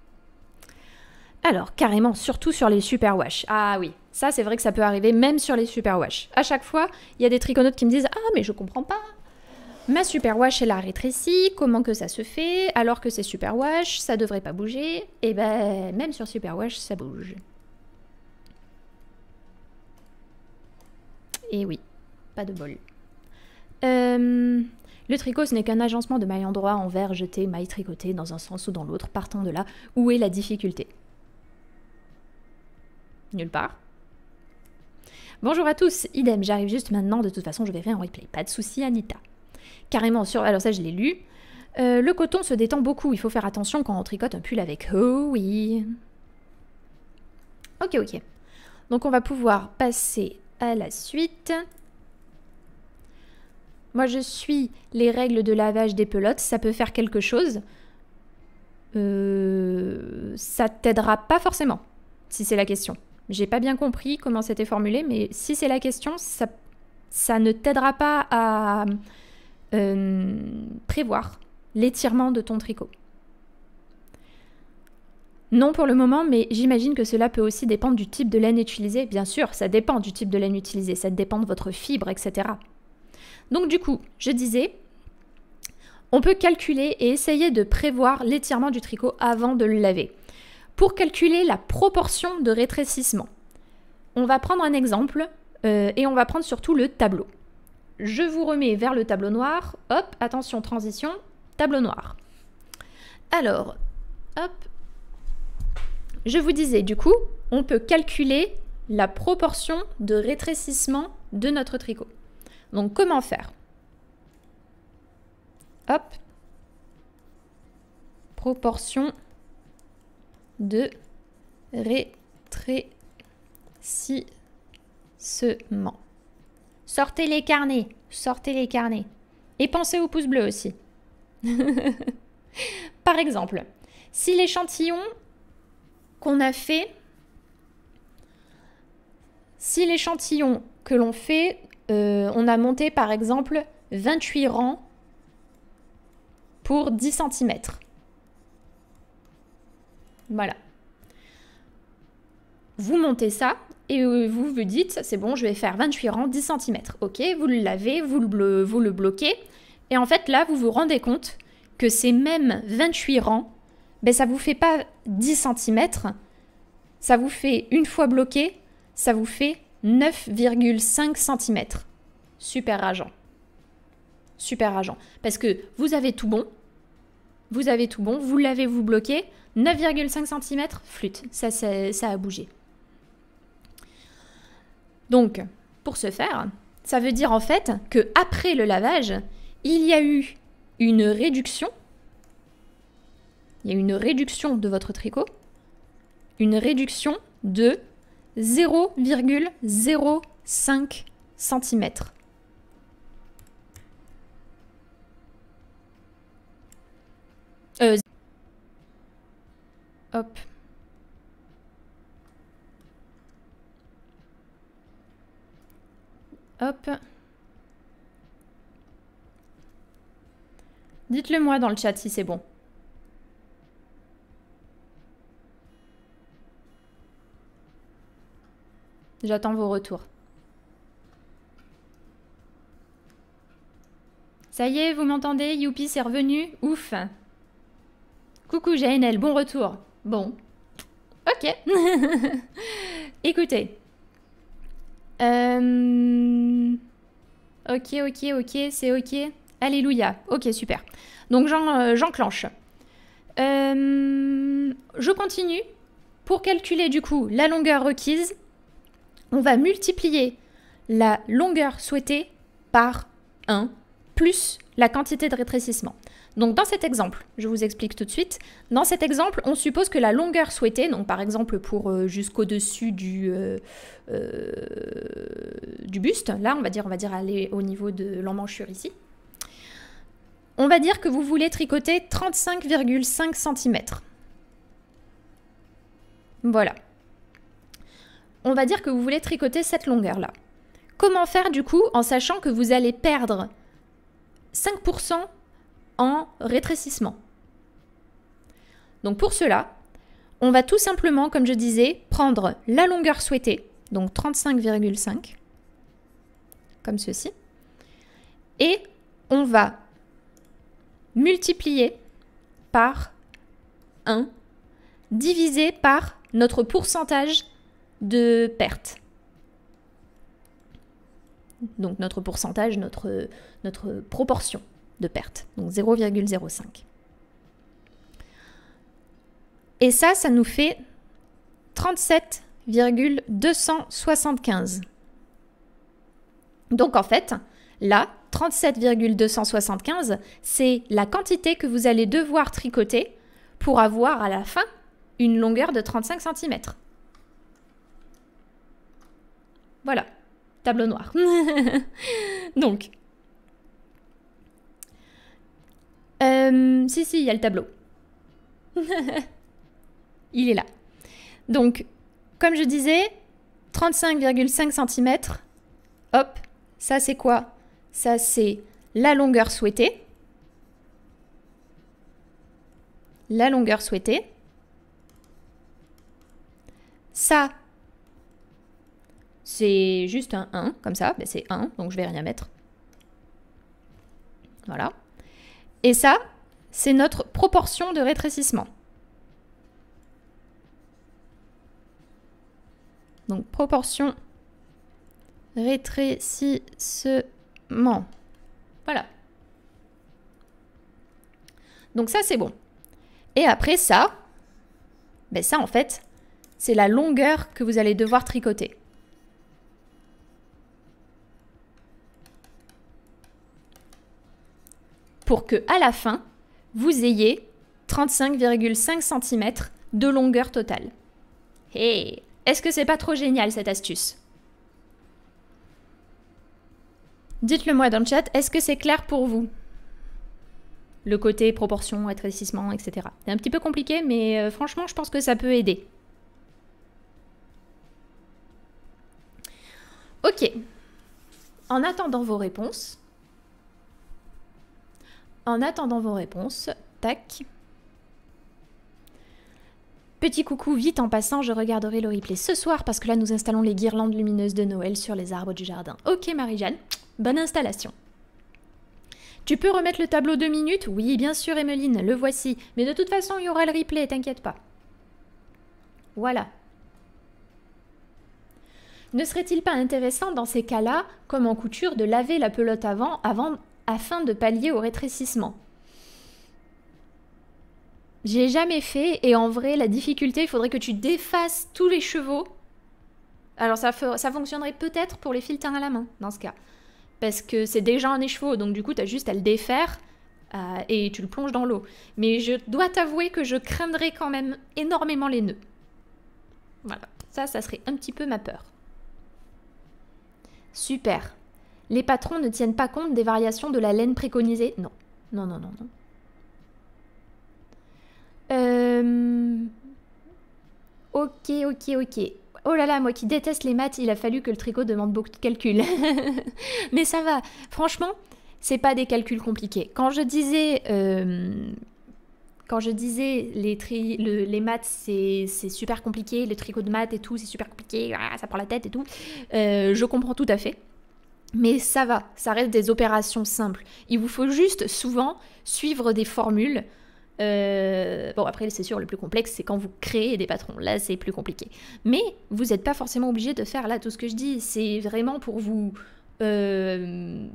Alors, carrément, surtout sur les super wash. Ah oui, ça c'est vrai que ça peut arriver même sur les super wash. À chaque fois, il y a des triconautes qui me disent Ah, mais je comprends pas. Ma super wash, elle a rétréci, comment que ça se fait Alors que c'est super wash, ça devrait pas bouger. Et eh ben, même sur super wash, ça bouge. Et eh oui, pas de bol. Euh, le tricot, ce n'est qu'un agencement de mailles endroit, droit en verre jeté, dans un sens ou dans l'autre, partant de là où est la difficulté. Nulle part. Bonjour à tous, idem, j'arrive juste maintenant, de toute façon je verrai en replay. Pas de souci Anita. Carrément, sur... alors ça je l'ai lu. Euh, le coton se détend beaucoup, il faut faire attention quand on tricote un pull avec. Oh oui Ok, ok. Donc on va pouvoir passer à la suite. Moi, je suis les règles de lavage des pelotes, ça peut faire quelque chose. Euh, ça t'aidera pas forcément, si c'est la question. J'ai pas bien compris comment c'était formulé, mais si c'est la question, ça, ça ne t'aidera pas à euh, prévoir l'étirement de ton tricot. Non pour le moment, mais j'imagine que cela peut aussi dépendre du type de laine utilisée. Bien sûr, ça dépend du type de laine utilisée, ça dépend de votre fibre, etc. Donc du coup, je disais, on peut calculer et essayer de prévoir l'étirement du tricot avant de le laver. Pour calculer la proportion de rétrécissement, on va prendre un exemple euh, et on va prendre surtout le tableau. Je vous remets vers le tableau noir. Hop, attention, transition, tableau noir. Alors, hop, je vous disais du coup, on peut calculer la proportion de rétrécissement de notre tricot. Donc comment faire Hop. Proportion de rétrécissement. Sortez les carnets, sortez les carnets. Et pensez au pouce bleu aussi. *laughs* Par exemple, si l'échantillon qu'on a fait, si l'échantillon que l'on fait euh, on a monté par exemple 28 rangs pour 10 cm. Voilà. Vous montez ça et euh, vous vous dites, c'est bon, je vais faire 28 rangs, 10 cm. Ok, vous le lavez, vous le, vous le bloquez. Et en fait, là, vous vous rendez compte que ces mêmes 28 rangs, ça ben, ça vous fait pas 10 cm, ça vous fait une fois bloqué, ça vous fait 9,5 cm. Super agent. Super agent. Parce que vous avez tout bon. Vous avez tout bon. Vous l'avez vous bloqué. 9,5 cm, flûte. Ça, ça, a bougé. Donc, pour ce faire, ça veut dire en fait que après le lavage, il y a eu une réduction. Il y a une réduction de votre tricot. Une réduction de 0,05 cm. Euh, hop. Hop. Dites-le moi dans le chat si c'est bon. J'attends vos retours. Ça y est, vous m'entendez Youpi, c'est revenu Ouf Coucou JNL, bon retour. Bon. Ok. *laughs* Écoutez. Euh, ok, ok, ok, c'est ok. Alléluia. Ok, super. Donc euh, j'enclenche. Euh, je continue. Pour calculer du coup la longueur requise, on va multiplier la longueur souhaitée par 1 plus la quantité de rétrécissement. Donc dans cet exemple, je vous explique tout de suite, dans cet exemple, on suppose que la longueur souhaitée, donc par exemple pour euh, jusqu'au-dessus du, euh, euh, du buste, là on va dire, on va dire aller au niveau de l'emmanchure ici, on va dire que vous voulez tricoter 35,5 cm. Voilà on va dire que vous voulez tricoter cette longueur-là. Comment faire du coup en sachant que vous allez perdre 5% en rétrécissement Donc pour cela, on va tout simplement, comme je disais, prendre la longueur souhaitée, donc 35,5, comme ceci, et on va multiplier par 1, divisé par notre pourcentage de perte. Donc notre pourcentage, notre, notre proportion de perte. Donc 0,05. Et ça, ça nous fait 37,275. Donc en fait, là, 37,275, c'est la quantité que vous allez devoir tricoter pour avoir à la fin une longueur de 35 cm. Voilà, tableau noir. *laughs* Donc, euh, si, si, il y a le tableau. *laughs* il est là. Donc, comme je disais, 35,5 cm. Hop, ça c'est quoi Ça c'est la longueur souhaitée. La longueur souhaitée. Ça, c'est juste un 1, comme ça, ben c'est 1, donc je vais rien mettre. Voilà. Et ça, c'est notre proportion de rétrécissement. Donc proportion rétrécissement. Voilà. Donc ça, c'est bon. Et après ça, ben ça en fait, c'est la longueur que vous allez devoir tricoter. pour que à la fin, vous ayez 35,5 cm de longueur totale. Hey, est-ce que c'est pas trop génial cette astuce Dites-le moi dans le chat, est-ce que c'est clair pour vous Le côté proportion, rétrécissement, etc. C'est un petit peu compliqué, mais euh, franchement, je pense que ça peut aider. Ok. En attendant vos réponses, en attendant vos réponses, tac. Petit coucou, vite en passant, je regarderai le replay ce soir parce que là nous installons les guirlandes lumineuses de Noël sur les arbres du jardin. Ok Marie-Jeanne, bonne installation. Tu peux remettre le tableau deux minutes Oui, bien sûr, Emmeline, le voici. Mais de toute façon, il y aura le replay, t'inquiète pas. Voilà. Ne serait-il pas intéressant dans ces cas-là, comme en couture, de laver la pelote avant, avant, afin de pallier au rétrécissement. J'ai jamais fait et en vrai la difficulté, il faudrait que tu défasses tous les chevaux. Alors ça, ça fonctionnerait peut-être pour les filtres à la main dans ce cas. Parce que c'est déjà un écheveau, donc du coup tu as juste à le défaire euh, et tu le plonges dans l'eau. Mais je dois t'avouer que je craindrais quand même énormément les nœuds. Voilà, ça, ça serait un petit peu ma peur. Super les patrons ne tiennent pas compte des variations de la laine préconisée Non, non, non, non, non. Euh, ok, ok, ok. Oh là là, moi qui déteste les maths, il a fallu que le tricot demande beaucoup de calculs. *laughs* Mais ça va, franchement, c'est pas des calculs compliqués. Quand je disais, euh, quand je disais les, maths, c'est super compliqué, les tricots de maths et tout, c'est super compliqué, ah, ça prend la tête et tout, euh, je comprends tout à fait. Mais ça va, ça reste des opérations simples. Il vous faut juste souvent suivre des formules. Euh, bon, après, c'est sûr, le plus complexe, c'est quand vous créez des patrons. Là, c'est plus compliqué. Mais vous n'êtes pas forcément obligé de faire là tout ce que je dis. C'est vraiment pour vous euh,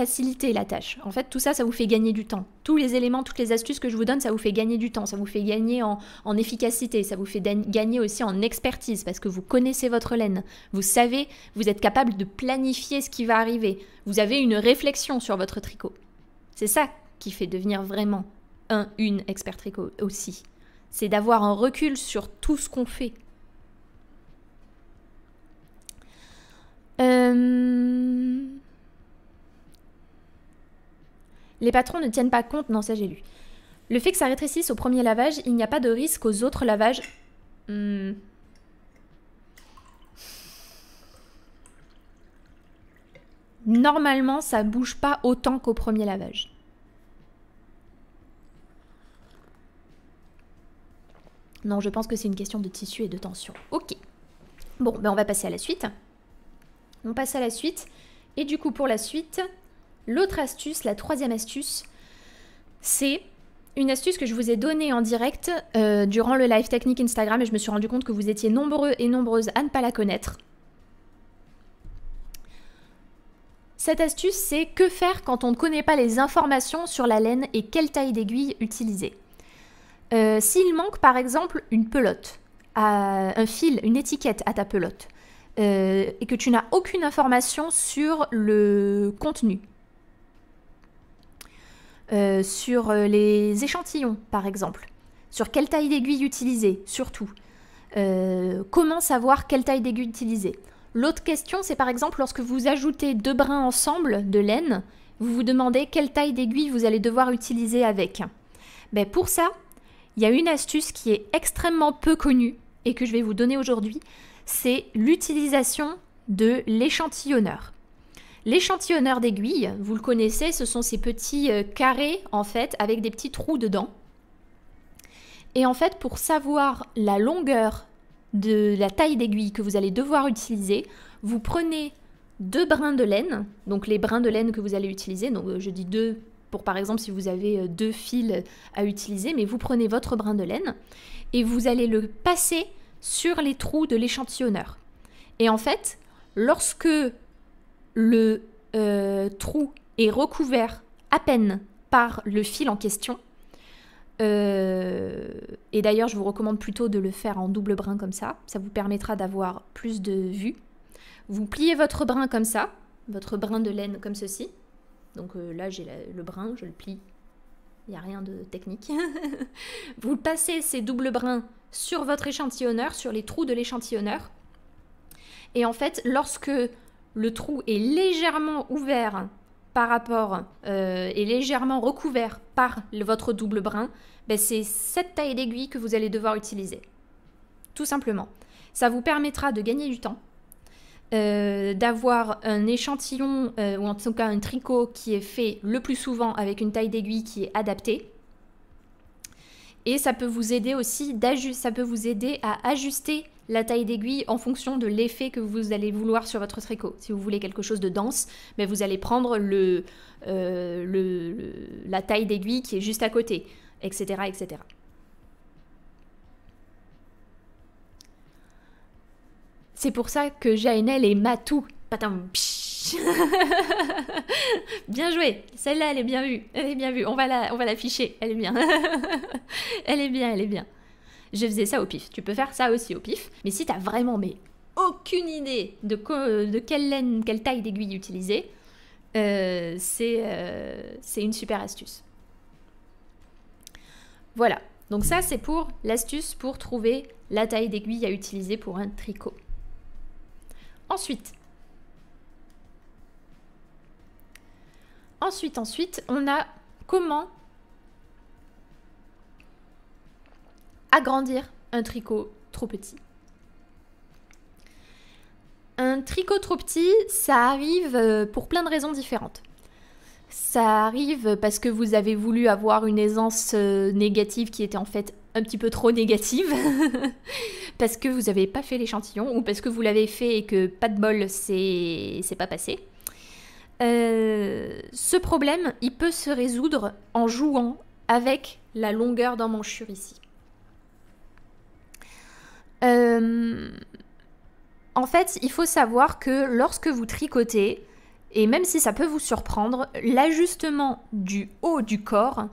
faciliter la tâche. En fait, tout ça, ça vous fait gagner du temps. Tous les éléments, toutes les astuces que je vous donne, ça vous fait gagner du temps, ça vous fait gagner en, efficacité, ça vous fait gagner aussi en expertise parce que vous connaissez votre laine, vous savez, vous êtes capable de planifier ce qui va arriver, vous avez une réflexion sur votre tricot. C'est ça qui fait devenir vraiment un, une expert tricot aussi. C'est d'avoir un recul sur tout ce qu'on fait. Euh, les patrons ne tiennent pas compte, non ça j'ai lu. Le fait que ça rétrécisse au premier lavage, il n'y a pas de risque aux autres lavages. Hmm. Normalement, ça bouge pas autant qu'au premier lavage. Non, je pense que c'est une question de tissu et de tension. Ok. Bon, ben on va passer à la suite. On passe à la suite. Et du coup, pour la suite, L'autre astuce, la troisième astuce, c'est une astuce que je vous ai donnée en direct euh, durant le live technique Instagram et je me suis rendu compte que vous étiez nombreux et nombreuses à ne pas la connaître. Cette astuce, c'est que faire quand on ne connaît pas les informations sur la laine et quelle taille d'aiguille utiliser. Euh, s'il manque par exemple une pelote, un fil, une étiquette à ta pelote, euh, et que tu n'as aucune information sur le contenu, euh, sur euh, les échantillons par exemple, sur quelle taille d'aiguille utiliser surtout, euh, comment savoir quelle taille d'aiguille utiliser. L'autre question c'est par exemple lorsque vous ajoutez deux brins ensemble de laine, vous vous demandez quelle taille d'aiguille vous allez devoir utiliser avec. Ben pour ça, il y a une astuce qui est extrêmement peu connue et que je vais vous donner aujourd'hui, c'est l'utilisation de l'échantillonneur. L'échantillonneur d'aiguilles, vous le connaissez, ce sont ces petits euh, carrés en fait avec des petits trous dedans. Et en fait, pour savoir la longueur de la taille d'aiguille que vous allez devoir utiliser, vous prenez deux brins de laine, donc les brins de laine que vous allez utiliser, donc euh, je dis deux pour par exemple si vous avez euh, deux fils à utiliser, mais vous prenez votre brin de laine et vous allez le passer sur les trous de l'échantillonneur. Et en fait, lorsque le euh, trou est recouvert à peine par le fil en question, euh, et d'ailleurs, je vous recommande plutôt de le faire en double brin comme ça. Ça vous permettra d'avoir plus de vue. Vous pliez votre brin comme ça, votre brin de laine comme ceci. Donc euh, là, j'ai le brin, je le plie. Il n'y a rien de technique. *laughs* vous passez ces doubles brins sur votre échantillonneur, sur les trous de l'échantillonneur. Et en fait, lorsque le trou est légèrement ouvert par rapport et euh, légèrement recouvert par votre double brin, ben, c'est cette taille d'aiguille que vous allez devoir utiliser. Tout simplement. Ça vous permettra de gagner du temps, euh, d'avoir un échantillon euh, ou en tout cas un tricot qui est fait le plus souvent avec une taille d'aiguille qui est adaptée et ça peut vous aider aussi ça peut vous aider à ajuster la taille d'aiguille en fonction de l'effet que vous allez vouloir sur votre tricot. Si vous voulez quelque chose de dense, mais ben vous allez prendre euh, le, le, la taille d'aiguille qui est juste à côté, etc. etc. C'est pour ça que JNL est matou *laughs* bien joué. Celle-là, elle est bien vue. Elle est bien vue. On va la, on va l'afficher. Elle est bien. *laughs* elle est bien, elle est bien. Je faisais ça au pif. Tu peux faire ça aussi au pif. Mais si tu n'as vraiment mais aucune idée de, de quelle laine, quelle taille d'aiguille utiliser, euh, euh, c'est une super astuce. Voilà. Donc ça, c'est pour l'astuce pour trouver la taille d'aiguille à utiliser pour un tricot. Ensuite, Ensuite, ensuite, on a comment agrandir un tricot trop petit. Un tricot trop petit, ça arrive euh, pour plein de raisons différentes. Ça arrive parce que vous avez voulu avoir une aisance euh, négative qui était en fait un petit peu trop négative, *laughs* parce que vous n'avez pas fait l'échantillon, ou parce que vous l'avez fait et que pas de bol, c'est pas passé. Euh, ce problème, il peut se résoudre en jouant avec la longueur d'emmanchure ici. Euh, en fait, il faut savoir que lorsque vous tricotez, et même si ça peut vous surprendre, l'ajustement du haut du corps,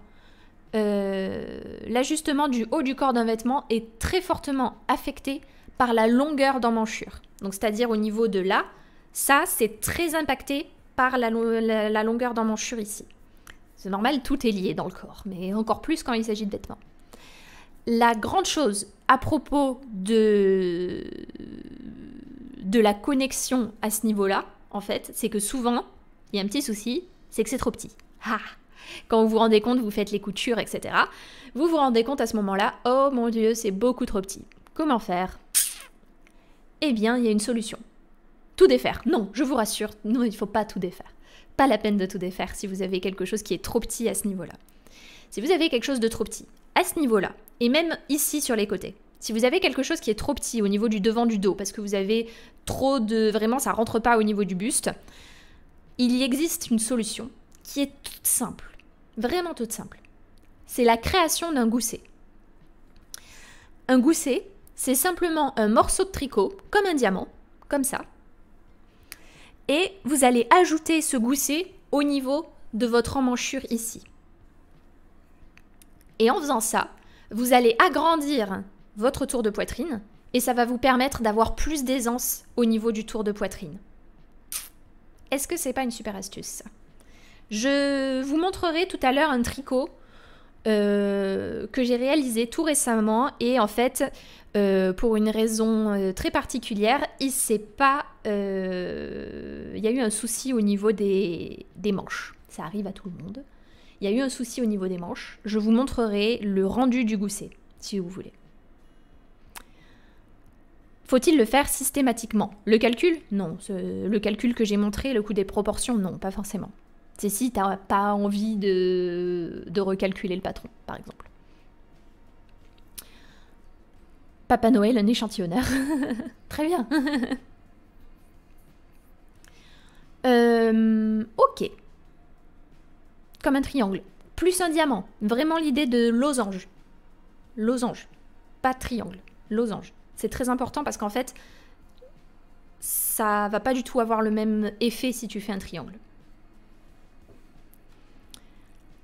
euh, l'ajustement du haut du corps d'un vêtement est très fortement affecté par la longueur d'emmanchure. Donc c'est-à-dire au niveau de là, ça c'est très impacté par la, longueur d'emmanchure ici. C'est normal, tout est lié dans le corps, mais encore plus quand il s'agit de vêtements. La grande chose à propos de, de la connexion à ce niveau-là, en fait, c'est que souvent, il y a un petit souci, c'est que c'est trop petit. Ah! quand vous vous rendez compte, vous faites les coutures, etc. Vous vous rendez compte à ce moment-là, oh mon dieu, c'est beaucoup trop petit. Comment faire Eh bien, il y a une solution tout défaire. Non, je vous rassure, non, il ne faut pas tout défaire. Pas la peine de tout défaire si vous avez quelque chose qui est trop petit à ce niveau-là. Si vous avez quelque chose de trop petit, à ce niveau-là, et même ici sur les côtés, si vous avez quelque chose qui est trop petit au niveau du devant du dos, parce que vous avez trop de... Vraiment, ça rentre pas au niveau du buste, il y existe une solution qui est toute simple. Vraiment toute simple. C'est la création d'un gousset. Un gousset, c'est simplement un morceau de tricot, comme un diamant, comme ça, et vous allez ajouter ce gousset au niveau de votre emmanchure ici. Et en faisant ça, vous allez agrandir votre tour de poitrine et ça va vous permettre d'avoir plus d'aisance au niveau du tour de poitrine. Est-ce que c'est pas une super astuce Je vous montrerai tout à l'heure un tricot euh, que j'ai réalisé tout récemment et en fait euh, pour une raison euh, très particulière, il s'est pas. Euh, il y a eu un souci au niveau des, des manches. Ça arrive à tout le monde. Il y a eu un souci au niveau des manches. Je vous montrerai le rendu du gousset, si vous voulez. Faut-il le faire systématiquement Le calcul Non. le calcul que j'ai montré, le coût des proportions, non, pas forcément. C'est si n'as pas envie de, de recalculer le patron, par exemple. Papa Noël, un échantillonneur. *laughs* Très bien. *laughs* Euh, ok. Comme un triangle. Plus un diamant. Vraiment l'idée de losange. Losange. Pas triangle. Losange. C'est très important parce qu'en fait, ça va pas du tout avoir le même effet si tu fais un triangle.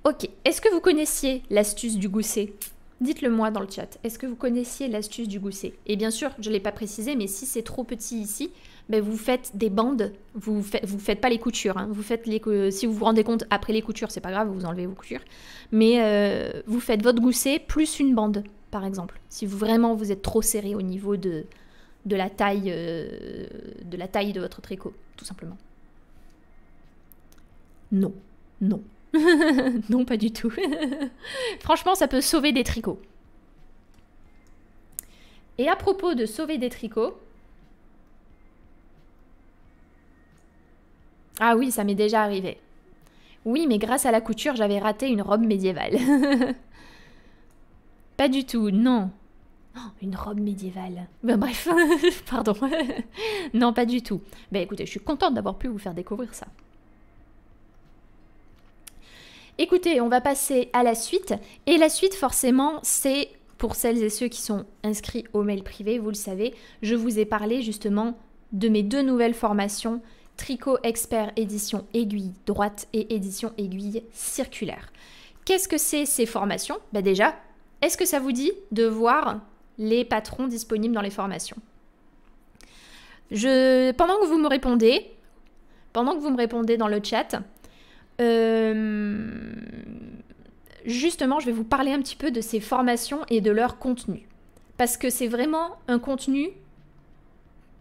Ok. Est-ce que vous connaissiez l'astuce du gousset Dites-le moi dans le chat. Est-ce que vous connaissiez l'astuce du gousset Et bien sûr, je ne l'ai pas précisé, mais si c'est trop petit ici, ben vous faites des bandes. Vous ne faites, pas les coutures. Hein. Vous faites les, si vous vous rendez compte, après les coutures, c'est pas grave, vous enlevez vos coutures. Mais euh, vous faites votre gousset plus une bande, par exemple. Si vous, vraiment vous êtes trop serré au niveau de, de, la taille, euh, de la taille de votre tricot, tout simplement. Non, non, *laughs* non, pas du tout. *laughs* Franchement, ça peut sauver des tricots. Et à propos de sauver des tricots... Ah oui, ça m'est déjà arrivé. Oui, mais grâce à la couture, j'avais raté une robe médiévale. *laughs* pas du tout, non. Oh, une robe médiévale. Ben, bref, pardon. non, pas du tout. Ben écoutez, je suis contente d'avoir pu vous faire découvrir ça. Écoutez, on va passer à la suite. Et la suite, forcément, c'est pour celles et ceux qui sont inscrits au mail privé, vous le savez, je vous ai parlé justement de mes deux nouvelles formations, Tricot Expert édition aiguille droite et édition aiguille circulaire. Qu'est-ce que c'est ces formations bah Déjà, est-ce que ça vous dit de voir les patrons disponibles dans les formations Pendant que vous me répondez, pendant que vous me répondez dans le chat, euh, justement, je vais vous parler un petit peu de ces formations et de leur contenu. Parce que c'est vraiment un contenu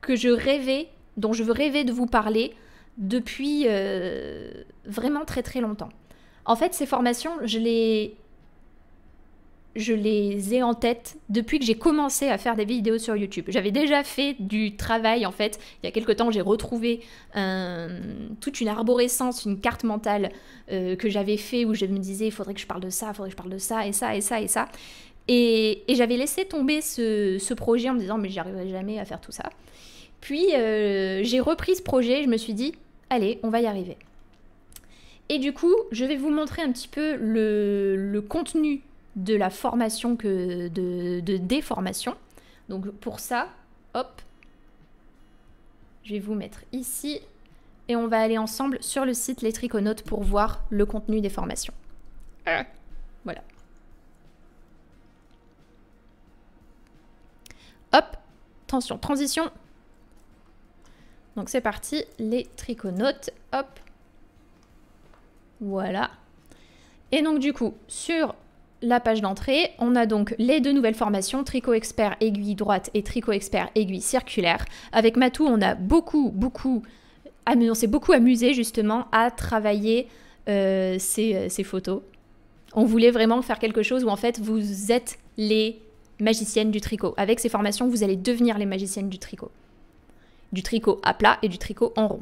que je rêvais, dont je veux rêver de vous parler depuis euh, vraiment très très longtemps. En fait, ces formations, je les je les ai en tête depuis que j'ai commencé à faire des vidéos sur YouTube. J'avais déjà fait du travail en fait. Il y a quelques temps, j'ai retrouvé toute une arborescence, une carte mentale euh, que j'avais fait où je me disais il faudrait que je parle de ça, il faudrait que je parle de ça et ça et ça et ça. Et, j'avais laissé tomber ce, projet en me disant mais j'arriverai jamais à faire tout ça. Puis euh, j'ai repris ce projet je me suis dit allez, on va y arriver. Et du coup, je vais vous montrer un petit peu le contenu de la formation que de, de déformation. Donc pour ça, hop, je vais vous mettre ici et on va aller ensemble sur le site Les Triconautes pour voir le contenu des formations. Ah. Voilà. Hop, tension, transition. Donc c'est parti, les triconautes, hop. Voilà. Et donc du coup, sur la page d'entrée, on a donc les deux nouvelles formations, tricot expert aiguille droite et tricot expert aiguille circulaire. Avec Matou, on a beaucoup, beaucoup, on s'est beaucoup amusé justement à travailler euh, ces, euh, ces photos. On voulait vraiment faire quelque chose où en fait vous êtes les magiciennes du tricot. Avec ces formations, vous allez devenir les magiciennes du tricot. Du tricot à plat et du tricot en rond.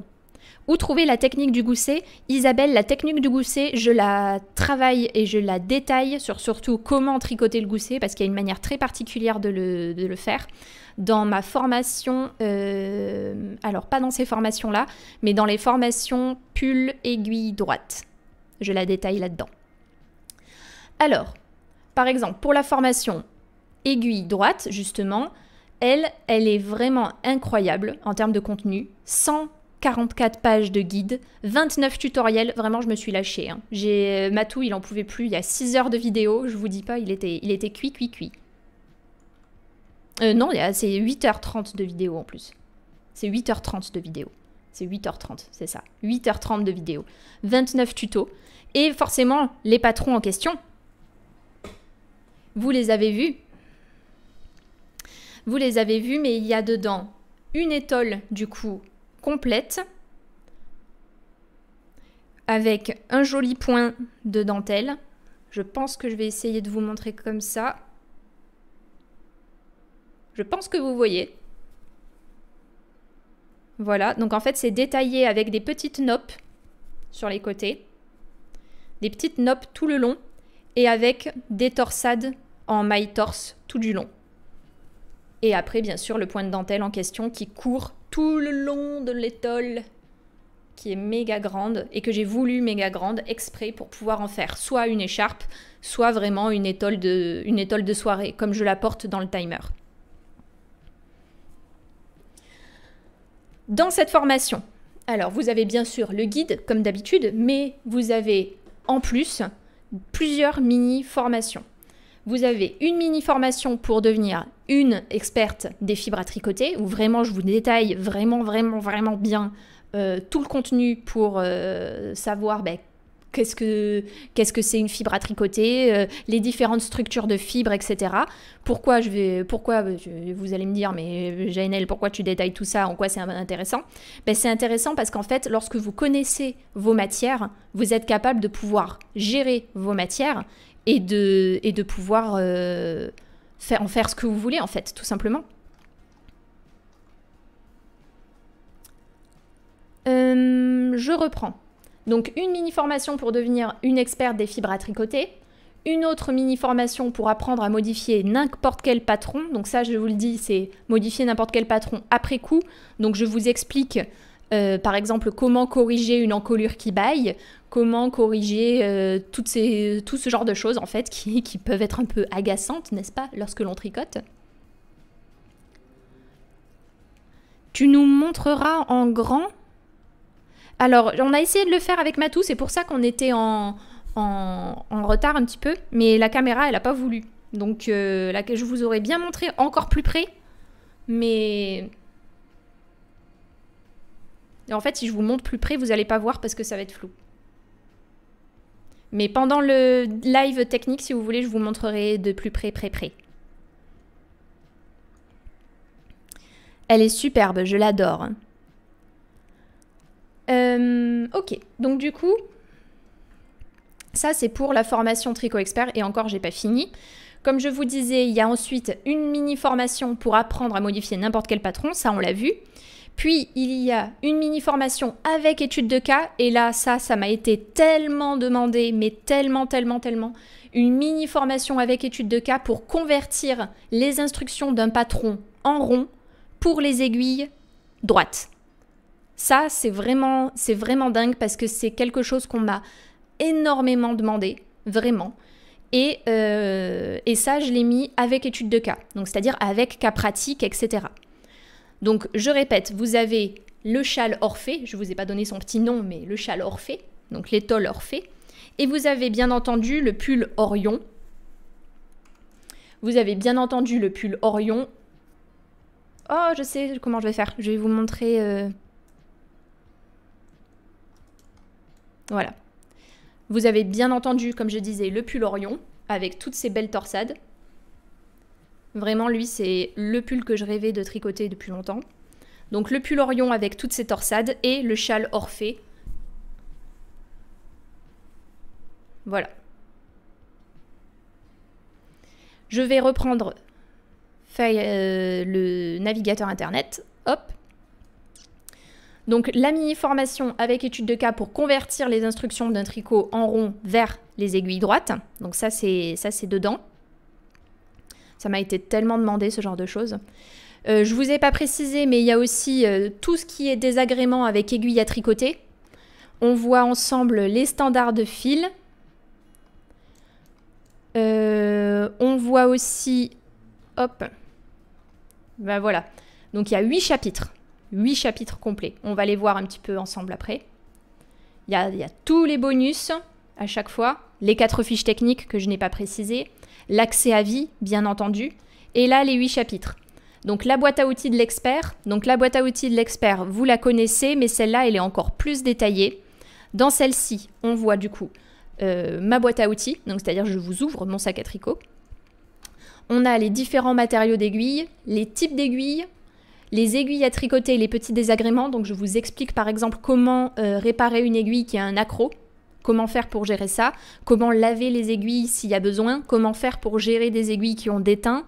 Où trouver la technique du gousset Isabelle, la technique du gousset, je la travaille et je la détaille sur surtout comment tricoter le gousset, parce qu'il y a une manière très particulière de le, faire. Dans ma formation, euh, alors pas dans ces formations-là, mais dans les formations pull aiguille droite. Je la détaille là-dedans. Alors, par exemple, pour la formation aiguille droite, justement, elle, elle est vraiment incroyable en termes de contenu. sans... 44 pages de guide, 29 tutoriels, vraiment je me suis lâchée. Hein. J'ai euh, Matou, il en pouvait plus, il y a 6 heures de vidéo, je vous dis pas, il était, il était cuit, cuit, cuit. Euh, non, c'est 8h30 de vidéo en plus. C'est 8h30 de vidéo. C'est 8h30, c'est ça. 8h30 de vidéo. 29 tutos. Et forcément, les patrons en question, vous les avez vus. Vous les avez vus, mais il y a dedans une étole, du coup, complète avec un joli point de dentelle. Je pense que je vais essayer de vous montrer comme ça. Je pense que vous voyez. Voilà, donc en fait c'est détaillé avec des petites nopes sur les côtés, des petites nopes tout le long et avec des torsades en maille torse tout du long. Et après bien sûr le point de dentelle en question qui court tout le long de l'étole qui est méga grande et que j'ai voulu méga grande exprès pour pouvoir en faire soit une écharpe, soit vraiment une étole de, une de soirée, comme je la porte dans le timer. Dans cette formation, alors vous avez bien sûr le guide comme d'habitude, mais vous avez en plus plusieurs mini-formations. Vous avez une mini formation pour devenir une experte des fibres à tricoter, où vraiment je vous détaille vraiment, vraiment, vraiment bien euh, tout le contenu pour euh, savoir ben, qu'est-ce que qu'est-ce que c'est une fibre à tricoter, euh, les différentes structures de fibres, etc. Pourquoi je vais, pourquoi vous allez me dire, mais Janelle, pourquoi tu détailles tout ça, en quoi c'est intéressant ben, c'est intéressant parce qu'en fait, lorsque vous connaissez vos matières, vous êtes capable de pouvoir gérer vos matières et de, et de pouvoir euh, faire, en faire ce que vous voulez, en fait, tout simplement. Euh, je reprends. Donc une mini-formation pour devenir une experte des fibres à tricoter, une autre mini-formation pour apprendre à modifier n'importe quel patron. Donc ça, je vous le dis, c'est modifier n'importe quel patron après coup. Donc je vous explique euh, par exemple, comment corriger une encolure qui baille, comment corriger euh, tout ce genre de choses en fait qui, peuvent être un peu agaçantes, n'est-ce pas, lorsque l'on tricote. Tu nous montreras en grand. Alors, on a essayé de le faire avec Matou, c'est pour ça qu'on était en, retard un petit peu, mais la caméra, elle n'a pas voulu. Donc, euh, je vous aurais bien montré encore plus près, mais en fait, si je vous montre plus près, vous n'allez pas voir parce que ça va être flou. Mais pendant le live technique, si vous voulez, je vous montrerai de plus près, près, près. Elle est superbe, je l'adore. Euh, ok, donc du coup, ça c'est pour la formation Tricot Expert et encore j'ai pas fini. Comme je vous disais, il y a ensuite une mini formation pour apprendre à modifier n'importe quel patron, ça on l'a vu. Puis il y a une mini-formation avec étude de cas, et là ça, ça m'a été tellement demandé, mais tellement, tellement, tellement, une mini-formation avec étude de cas pour convertir les instructions d'un patron en rond pour les aiguilles droites. Ça, c'est vraiment, c'est vraiment dingue parce que c'est quelque chose qu'on m'a énormément demandé, vraiment. Et, euh, et ça, je l'ai mis avec étude de cas, donc c'est-à-dire avec cas pratique, etc. Donc je répète, vous avez le châle Orphée, je ne vous ai pas donné son petit nom, mais le châle Orphée, donc l'étole Orphée. Et vous avez bien entendu le pull Orion. Vous avez bien entendu le pull Orion. Oh, je sais comment je vais faire. Je vais vous montrer... Euh, voilà. Vous avez bien entendu, comme je disais, le pull Orion, avec toutes ces belles torsades. Vraiment, lui, c'est le pull que je rêvais de tricoter depuis longtemps. Donc le pull Orion avec toutes ses torsades et le châle Orphée. Voilà. Je vais reprendre euh, le navigateur internet. Hop. Donc la mini-formation avec étude de cas pour convertir les instructions d'un tricot en rond vers les aiguilles droites. Donc ça c'est dedans. Ça m'a été tellement demandé ce genre de choses. Je euh, je vous ai pas précisé, mais il y a aussi euh, tout ce qui est désagrément avec aiguille à tricoter. On voit ensemble les standards de fil. Euh, on voit aussi... Hop. Ben voilà. Donc il y a huit chapitres. Huit chapitres complets. On va les voir un petit peu ensemble après. Il y a, il y a tous les bonus à chaque fois. Les quatre fiches techniques que je n'ai pas précisées l'accès à vie, bien entendu, et là les huit chapitres. Donc la boîte à outils de l'expert, donc la boîte à outils de l'expert, vous la connaissez, mais celle-là, elle est encore plus détaillée. Dans celle-ci, on voit du coup euh, ma boîte à outils, donc c'est-à-dire je vous ouvre mon sac à tricot. On a les différents matériaux d'aiguilles, les types d'aiguilles, les aiguilles à tricoter les petits désagréments. Donc je vous explique par exemple comment euh, réparer une aiguille qui a un accroc. Comment faire pour gérer ça Comment laver les aiguilles s'il y a besoin Comment faire pour gérer des aiguilles qui ont déteint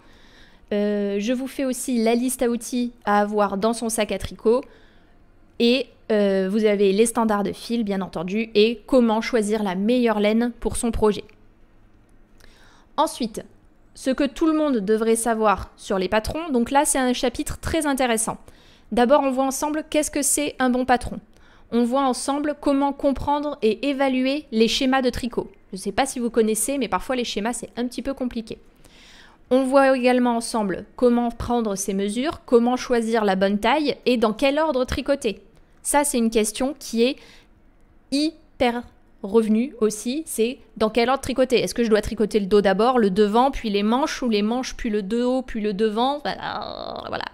euh, Je vous fais aussi la liste à outils à avoir dans son sac à tricot. Et euh, vous avez les standards de fil, bien entendu, et comment choisir la meilleure laine pour son projet. Ensuite, ce que tout le monde devrait savoir sur les patrons, donc là c'est un chapitre très intéressant. D'abord on voit ensemble qu'est-ce que c'est un bon patron on voit ensemble comment comprendre et évaluer les schémas de tricot. Je ne sais pas si vous connaissez, mais parfois les schémas, c'est un petit peu compliqué. On voit également ensemble comment prendre ces mesures, comment choisir la bonne taille et dans quel ordre tricoter. Ça, c'est une question qui est hyper revenue aussi. C'est dans quel ordre tricoter Est-ce que je dois tricoter le dos d'abord, le devant, puis les manches, ou les manches, puis le dos, puis le devant Voilà.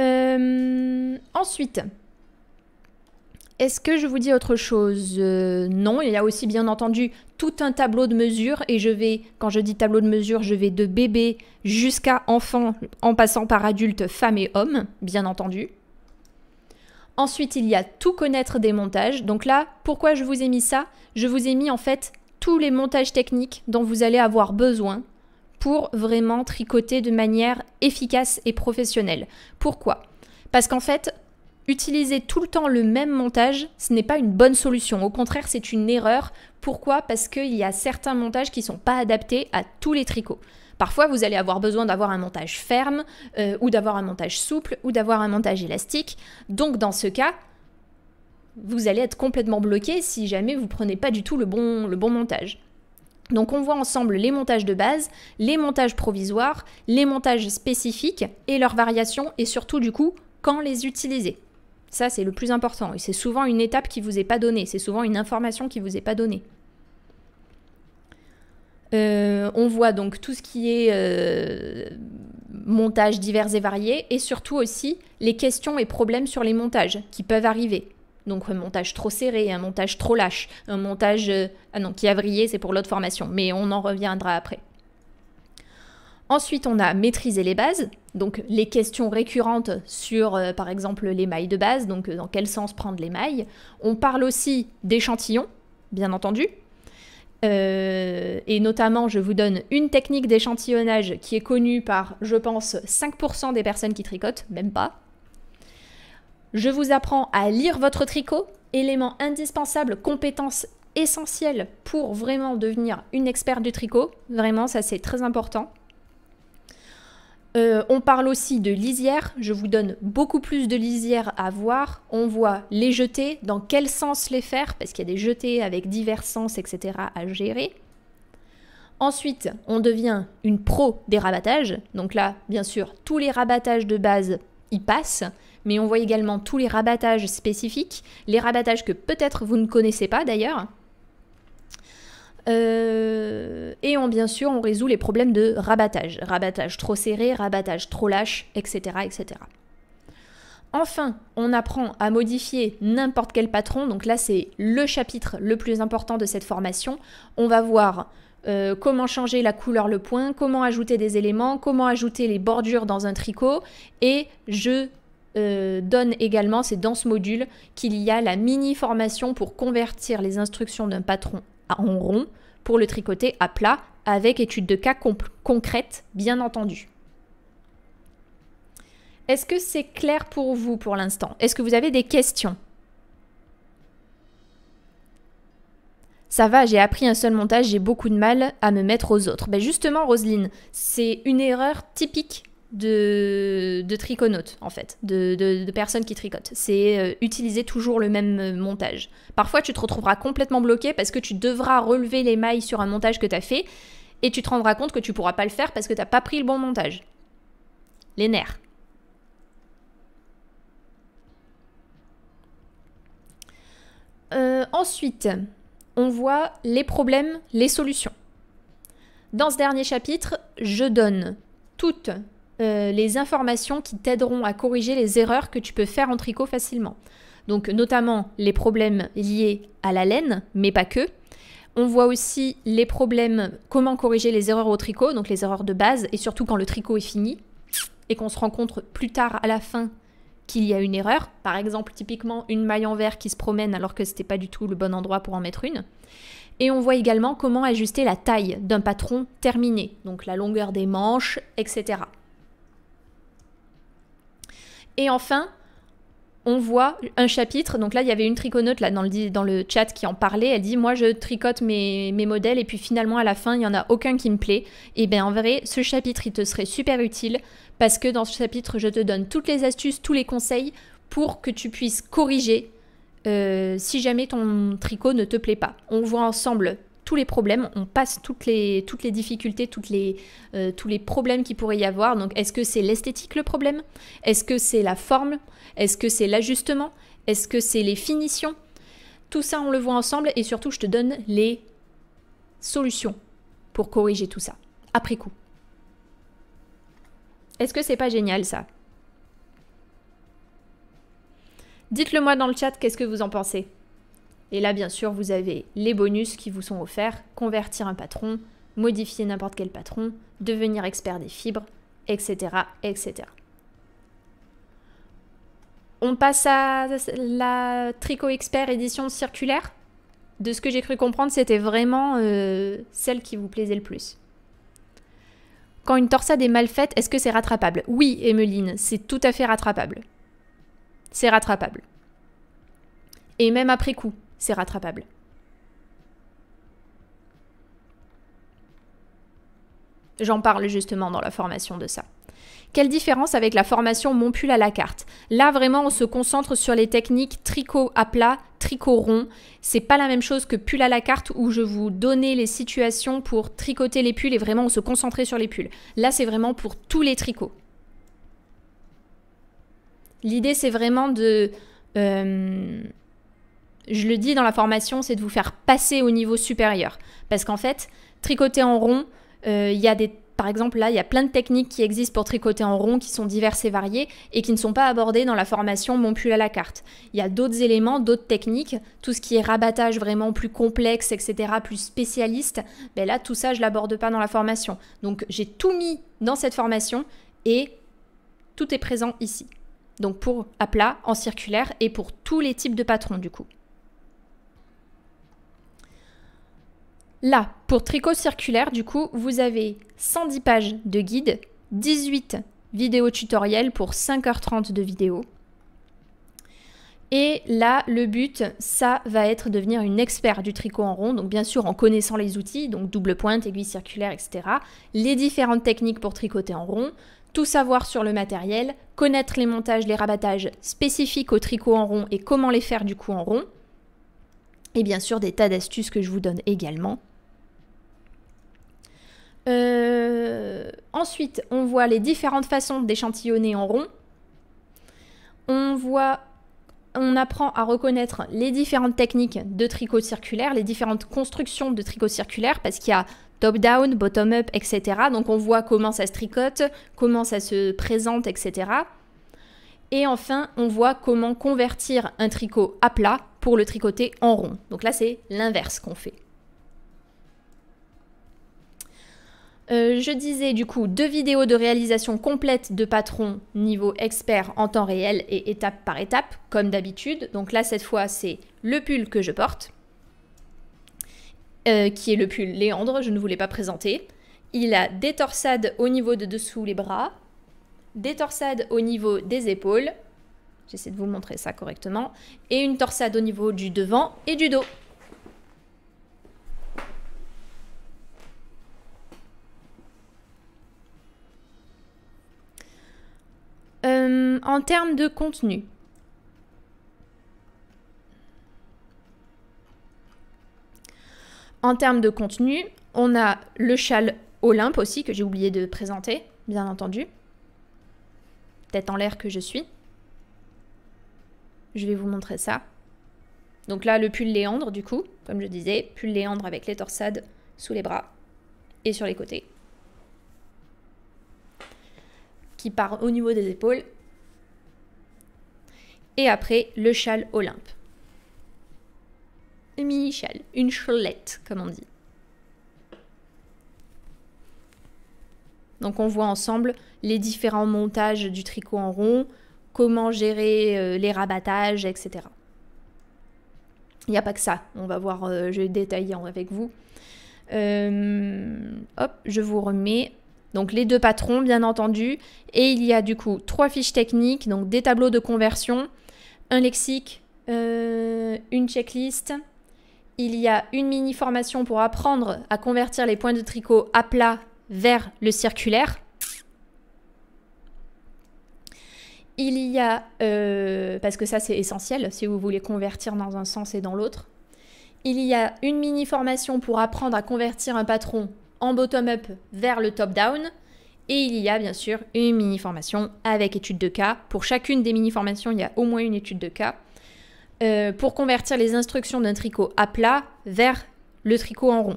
Euh, ensuite, est-ce que je vous dis autre chose euh, Non, il y a aussi bien entendu tout un tableau de mesure et je vais, quand je dis tableau de mesure, je vais de bébé jusqu'à enfant en passant par adulte, femme et homme, bien entendu. Ensuite, il y a tout connaître des montages. Donc là, pourquoi je vous ai mis ça Je vous ai mis en fait tous les montages techniques dont vous allez avoir besoin pour vraiment tricoter de manière efficace et professionnelle. Pourquoi Parce qu'en fait, utiliser tout le temps le même montage, ce n'est pas une bonne solution. Au contraire, c'est une erreur. Pourquoi Parce qu'il y a certains montages qui ne sont pas adaptés à tous les tricots. Parfois, vous allez avoir besoin d'avoir un montage ferme, euh, ou d'avoir un montage souple, ou d'avoir un montage élastique. Donc, dans ce cas, vous allez être complètement bloqué si jamais vous prenez pas du tout bon, le bon montage. Donc on voit ensemble les montages de base, les montages provisoires, les montages spécifiques et leurs variations et surtout du coup quand les utiliser. Ça c'est le plus important et c'est souvent une étape qui vous est pas donnée, c'est souvent une information qui vous est pas donnée. Euh, on voit donc tout ce qui est euh, montage divers et variés et surtout aussi les questions et problèmes sur les montages qui peuvent arriver. Donc un montage trop serré, un montage trop lâche, un montage... Euh, ah non, qui a vrillé, c'est pour l'autre formation, mais on en reviendra après. Ensuite, on a maîtrisé les bases, donc les questions récurrentes sur, euh, par exemple, les mailles de base, donc euh, dans quel sens prendre les mailles. On parle aussi d'échantillons, bien entendu. et notamment, je vous donne une technique d'échantillonnage qui est connue par, je pense, 5% des personnes qui tricotent, même pas, je vous apprends à lire votre tricot, élément indispensable, compétence essentielle pour vraiment devenir une experte du tricot. Vraiment, ça c'est très important. Euh, on parle aussi de lisière. Je vous donne beaucoup plus de lisières à voir. On voit les jetés, dans quel sens les faire, parce qu'il y a des jetés avec divers sens, etc. à gérer. Ensuite, on devient une pro des rabattages. Donc là, bien sûr, tous les rabattages de base y passent mais on voit également tous les rabattages spécifiques, les rabattages que peut-être vous ne connaissez pas d'ailleurs. Euh, et on, bien sûr, on résout les problèmes de rabattage. Rabattage trop serré, rabattage trop lâche, etc. etc. Enfin, on apprend à modifier n'importe quel patron. Donc là, c'est le chapitre le plus important de cette formation. On va voir euh, comment changer la couleur, le point, comment ajouter des éléments, comment ajouter les bordures dans un tricot. Et je euh, donne également, c'est dans ce module qu'il y a la mini formation pour convertir les instructions d'un patron en rond pour le tricoter à plat avec étude de cas concrète, bien entendu. Est-ce que c'est clair pour vous pour l'instant Est-ce que vous avez des questions Ça va, j'ai appris un seul montage, j'ai beaucoup de mal à me mettre aux autres. Ben justement, Roselyne, c'est une erreur typique de, de triconautes, en fait, de, personnes qui tricotent. C'est euh, utiliser toujours le même euh, montage. Parfois, tu te retrouveras complètement bloqué parce que tu devras relever les mailles sur un montage que tu as fait et tu te rendras compte que tu pourras pas le faire parce que tu n'as pas pris le bon montage. Les nerfs. Euh, ensuite, on voit les problèmes, les solutions. Dans ce dernier chapitre, je donne toutes euh, les informations qui t'aideront à corriger les erreurs que tu peux faire en tricot facilement. Donc notamment les problèmes liés à la laine, mais pas que. On voit aussi les problèmes, comment corriger les erreurs au tricot, donc les erreurs de base, et surtout quand le tricot est fini, et qu'on se rencontre plus tard à la fin qu'il y a une erreur, par exemple typiquement une maille en verre qui se promène alors que ce n'était pas du tout le bon endroit pour en mettre une. Et on voit également comment ajuster la taille d'un patron terminé, donc la longueur des manches, etc. Et enfin, on voit un chapitre. Donc là, il y avait une tricoteuse là, dans, le, dans le chat qui en parlait. Elle dit Moi, je tricote mes, modèles et puis finalement, à la fin, il n'y en a aucun qui me plaît. Et eh bien, en vrai, ce chapitre, il te serait super utile parce que dans ce chapitre, je te donne toutes les astuces, tous les conseils pour que tu puisses corriger euh, si jamais ton tricot ne te plaît pas. On voit ensemble tous les problèmes, on passe toutes les, toutes les difficultés, toutes les, euh, tous les problèmes qui pourrait y avoir. Donc est-ce que c'est l'esthétique le problème Est-ce que c'est la forme Est-ce que c'est l'ajustement Est-ce que c'est les finitions Tout ça, on le voit ensemble et surtout, je te donne les solutions pour corriger tout ça, après coup. Est-ce que c'est pas génial ça Dites-le moi dans le chat, qu'est-ce que vous en pensez et là, bien sûr, vous avez les bonus qui vous sont offerts, convertir un patron, modifier n'importe quel patron, devenir expert des fibres, etc. etc. On passe à la Tricot Expert édition circulaire. De ce que j'ai cru comprendre, c'était vraiment euh, celle qui vous plaisait le plus. Quand une torsade est mal faite, est-ce que c'est rattrapable Oui, Emmeline, c'est tout à fait rattrapable. C'est rattrapable. Et même après coup c'est rattrapable. J'en parle justement dans la formation de ça. Quelle différence avec la formation Mon pull à la carte Là vraiment on se concentre sur les techniques tricot à plat, tricot rond. C'est pas la même chose que pull à la carte où je vous donnais les situations pour tricoter les pulls et vraiment on se concentrait sur les pulls. Là c'est vraiment pour tous les tricots. L'idée c'est vraiment de... Euh, je le dis dans la formation, c'est de vous faire passer au niveau supérieur. Parce qu'en fait, tricoter en rond, il euh, y a des par exemple, là, il y a plein de techniques qui existent pour tricoter en rond, qui sont diverses et variées, et qui ne sont pas abordées dans la formation Mon pull à la carte. Il y a d'autres éléments, d'autres techniques, tout ce qui est rabattage vraiment plus complexe, etc., plus spécialiste, mais ben là, tout ça, je l'aborde pas dans la formation. Donc, j'ai tout mis dans cette formation, et tout est présent ici. Donc, pour à plat, en circulaire, et pour tous les types de patrons, du coup. Là, pour Tricot Circulaire, du coup, vous avez 110 pages de guide, 18 vidéos tutoriels pour 5h30 de vidéos. Et là, le but, ça va être devenir une expert du tricot en rond, donc bien sûr en connaissant les outils, donc double pointe, aiguille circulaire, etc. Les différentes techniques pour tricoter en rond, tout savoir sur le matériel, connaître les montages, les rabattages spécifiques au tricot en rond et comment les faire du coup en rond. Et bien sûr des tas d'astuces que je vous donne également. Euh, ensuite, on voit les différentes façons d'échantillonner en rond. On voit, on apprend à reconnaître les différentes techniques de tricot circulaire, les différentes constructions de tricot circulaire, parce qu'il y a top-down, bottom-up, etc. Donc on voit comment ça se tricote, comment ça se présente, etc. Et enfin, on voit comment convertir un tricot à plat pour le tricoter en rond. Donc là, c'est l'inverse qu'on fait. Euh, je disais du coup deux vidéos de réalisation complète de patron niveau expert en temps réel et étape par étape, comme d'habitude. Donc là, cette fois, c'est le pull que je porte, euh, qui est le pull Léandre, je ne vous l'ai pas présenté. Il a des torsades au niveau de dessous les bras, des torsades au niveau des épaules, j'essaie de vous montrer ça correctement, et une torsade au niveau du devant et du dos. Euh, en termes de contenu. En termes de contenu, on a le châle Olympe aussi, que j'ai oublié de présenter, bien entendu. Tête en l'air que je suis. Je vais vous montrer ça. Donc là, le pull Léandre, du coup, comme je disais, pull Léandre avec les torsades sous les bras et sur les côtés. Qui part au niveau des épaules et après le châle Olympe. Un mini châle, une cholette, comme on dit. Donc on voit ensemble les différents montages du tricot en rond, comment gérer euh, les rabattages, etc. Il n'y a pas que ça, on va voir, euh, je vais détailler avec vous. Euh, hop, je vous remets donc les deux patrons, bien entendu. Et il y a du coup trois fiches techniques, donc des tableaux de conversion, un lexique, euh, une checklist. Il y a une mini formation pour apprendre à convertir les points de tricot à plat vers le circulaire. Il y a, euh, parce que ça c'est essentiel si vous voulez convertir dans un sens et dans l'autre, il y a une mini formation pour apprendre à convertir un patron en bottom-up vers le top-down. Et il y a bien sûr une mini-formation avec étude de cas. Pour chacune des mini-formations, il y a au moins une étude de cas euh, pour convertir les instructions d'un tricot à plat vers le tricot en rond.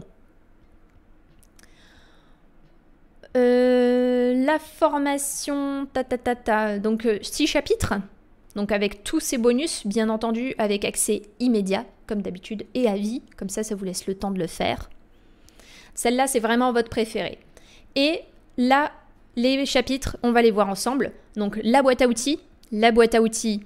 Euh, la formation, ta, ta, ta, ta donc euh, six chapitres, donc avec tous ces bonus, bien entendu, avec accès immédiat, comme d'habitude, et à vie, comme ça, ça vous laisse le temps de le faire. Celle-là, c'est vraiment votre préférée. Et Là, les chapitres, on va les voir ensemble. Donc la boîte à outils, la boîte à outils.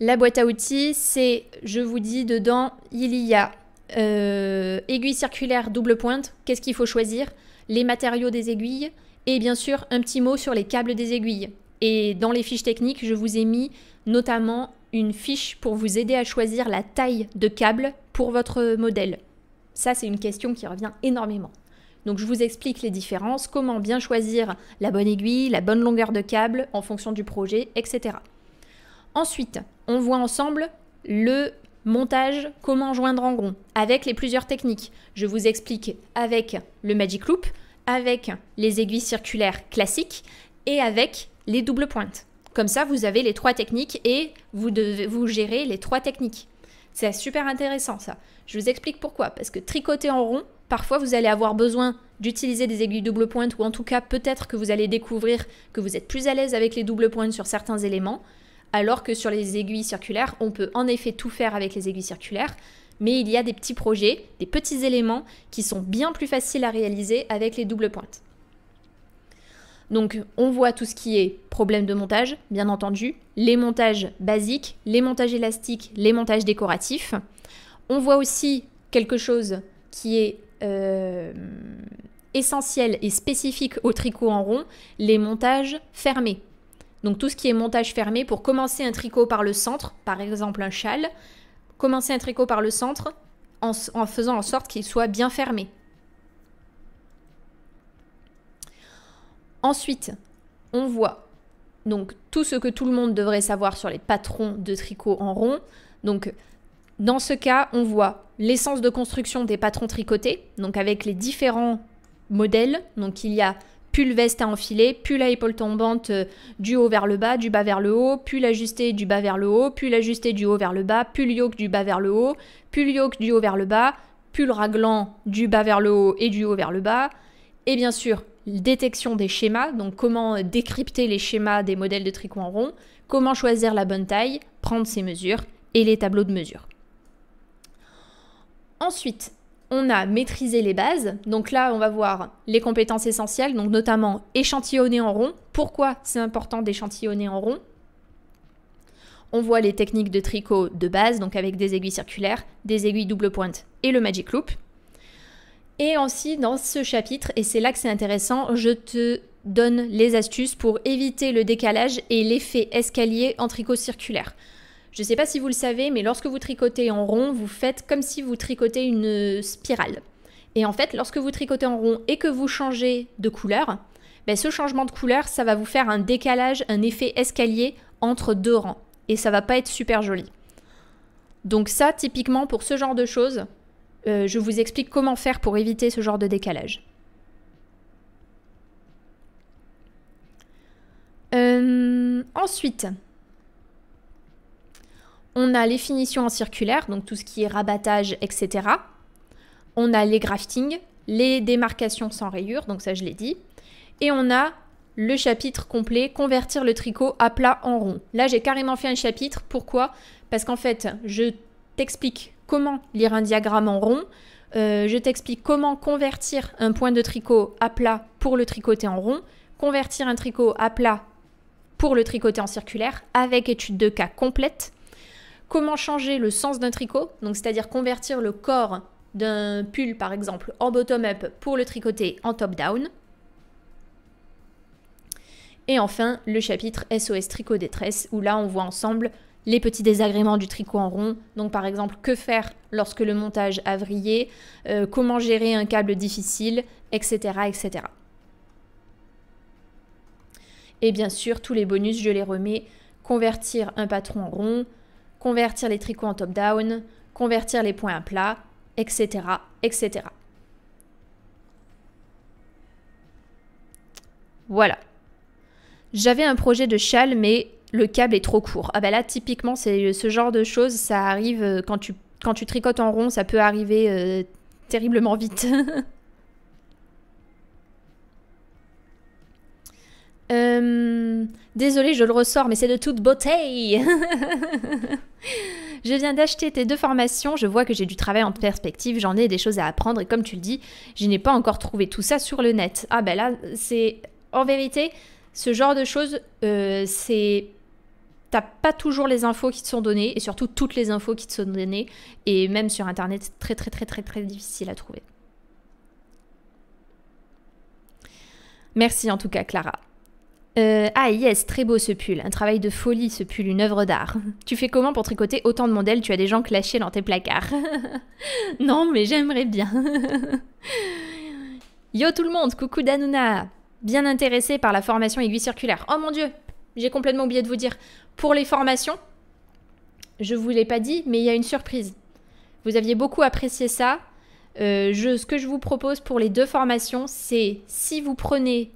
La boîte à outils, c'est, je vous dis, dedans, il y a euh, aiguille circulaire double pointe. Qu'est-ce qu'il faut choisir Les matériaux des aiguilles et bien sûr un petit mot sur les câbles des aiguilles. Et dans les fiches techniques, je vous ai mis notamment une fiche pour vous aider à choisir la taille de câble pour votre modèle. Ça, c'est une question qui revient énormément. Donc je vous explique les différences, comment bien choisir la bonne aiguille, la bonne longueur de câble en fonction du projet, etc. Ensuite, on voit ensemble le montage, comment joindre en rond, avec les plusieurs techniques. Je vous explique avec le Magic Loop, avec les aiguilles circulaires classiques et avec les doubles pointes. Comme ça, vous avez les trois techniques et vous, devez, vous gérez les trois techniques. C'est super intéressant ça. Je vous explique pourquoi. Parce que tricoter en rond, Parfois, vous allez avoir besoin d'utiliser des aiguilles double pointe ou en tout cas peut-être que vous allez découvrir que vous êtes plus à l'aise avec les doubles pointes sur certains éléments, alors que sur les aiguilles circulaires, on peut en effet tout faire avec les aiguilles circulaires, mais il y a des petits projets, des petits éléments qui sont bien plus faciles à réaliser avec les doubles pointes. Donc on voit tout ce qui est problème de montage, bien entendu, les montages basiques, les montages élastiques, les montages décoratifs. On voit aussi quelque chose qui est euh, essentiel et spécifique au tricot en rond, les montages fermés. Donc tout ce qui est montage fermé pour commencer un tricot par le centre, par exemple un châle, commencer un tricot par le centre en, en faisant en sorte qu'il soit bien fermé. Ensuite, on voit donc tout ce que tout le monde devrait savoir sur les patrons de tricot en rond. Donc dans ce cas, on voit l'essence de construction des patrons tricotés, donc avec les différents modèles. Donc il y a pull veste à enfiler, pull à épaule tombante euh, du haut vers le bas, du bas vers le haut, pull ajusté du bas vers le haut, pull ajusté du haut vers le bas, pull yoke du bas vers le haut, pull yoke du haut vers le bas, pull raglan du bas vers le haut et du haut vers le bas. Et bien sûr, détection des schémas, donc comment décrypter les schémas des modèles de tricot en rond, comment choisir la bonne taille, prendre ses mesures et les tableaux de mesure. Ensuite, on a maîtrisé les bases. Donc là, on va voir les compétences essentielles, donc notamment échantillonner en rond. Pourquoi c'est important d'échantillonner en rond On voit les techniques de tricot de base, donc avec des aiguilles circulaires, des aiguilles double pointe et le magic loop. Et aussi dans ce chapitre, et c'est là que c'est intéressant, je te donne les astuces pour éviter le décalage et l'effet escalier en tricot circulaire. Je ne sais pas si vous le savez, mais lorsque vous tricotez en rond, vous faites comme si vous tricotez une spirale. Et en fait, lorsque vous tricotez en rond et que vous changez de couleur, ben, ce changement de couleur, ça va vous faire un décalage, un effet escalier entre deux rangs. Et ça va pas être super joli. Donc ça, typiquement, pour ce genre de choses, euh, je vous explique comment faire pour éviter ce genre de décalage. Euh, ensuite, on a les finitions en circulaire, donc tout ce qui est rabattage, etc. On a les graftings, les démarcations sans rayures, donc ça je l'ai dit. Et on a le chapitre complet, convertir le tricot à plat en rond. Là j'ai carrément fait un chapitre, pourquoi Parce qu'en fait je t'explique comment lire un diagramme en rond, euh, je t'explique comment convertir un point de tricot à plat pour le tricoter en rond, convertir un tricot à plat pour le tricoter en circulaire avec étude de cas complète, comment changer le sens d'un tricot, donc c'est-à-dire convertir le corps d'un pull par exemple en bottom-up pour le tricoter en top-down. Et enfin, le chapitre SOS tricot détresse, où là on voit ensemble les petits désagréments du tricot en rond. Donc par exemple, que faire lorsque le montage a vrillé, euh, comment gérer un câble difficile, etc., etc. Et bien sûr, tous les bonus, je les remets. Convertir un patron en rond, convertir les tricots en top-down, convertir les points à plat, etc. etc. Voilà. J'avais un projet de châle, mais le câble est trop court. Ah ben là, typiquement, c'est euh, ce genre de choses, ça arrive euh, quand tu, quand tu tricotes en rond, ça peut arriver euh, terriblement vite. *laughs* Euh, désolée, je le ressors, mais c'est de toute beauté. *laughs* je viens d'acheter tes deux formations, je vois que j'ai du travail en perspective, j'en ai des choses à apprendre et comme tu le dis, je n'ai pas encore trouvé tout ça sur le net. Ah ben là, c'est en vérité, ce genre de choses, euh, c'est t'as pas toujours les infos qui te sont données et surtout toutes les infos qui te sont données et même sur internet c'est très très très très très difficile à trouver. Merci en tout cas Clara. Euh, ah yes, très beau ce pull, un travail de folie ce pull, une œuvre d'art. *laughs* Tu fais comment pour tricoter autant de modèles Tu as des gens clashés dans tes placards. *laughs* non mais j'aimerais bien. *laughs* Yo tout le monde, coucou Danuna Bien intéressé par la formation aiguille circulaire. Oh mon dieu, j'ai complètement oublié de vous dire. Pour les formations, je vous l'ai pas dit, mais il y a une surprise. Vous aviez beaucoup apprécié ça. Euh, ce que je vous propose pour les deux formations, c'est si vous prenez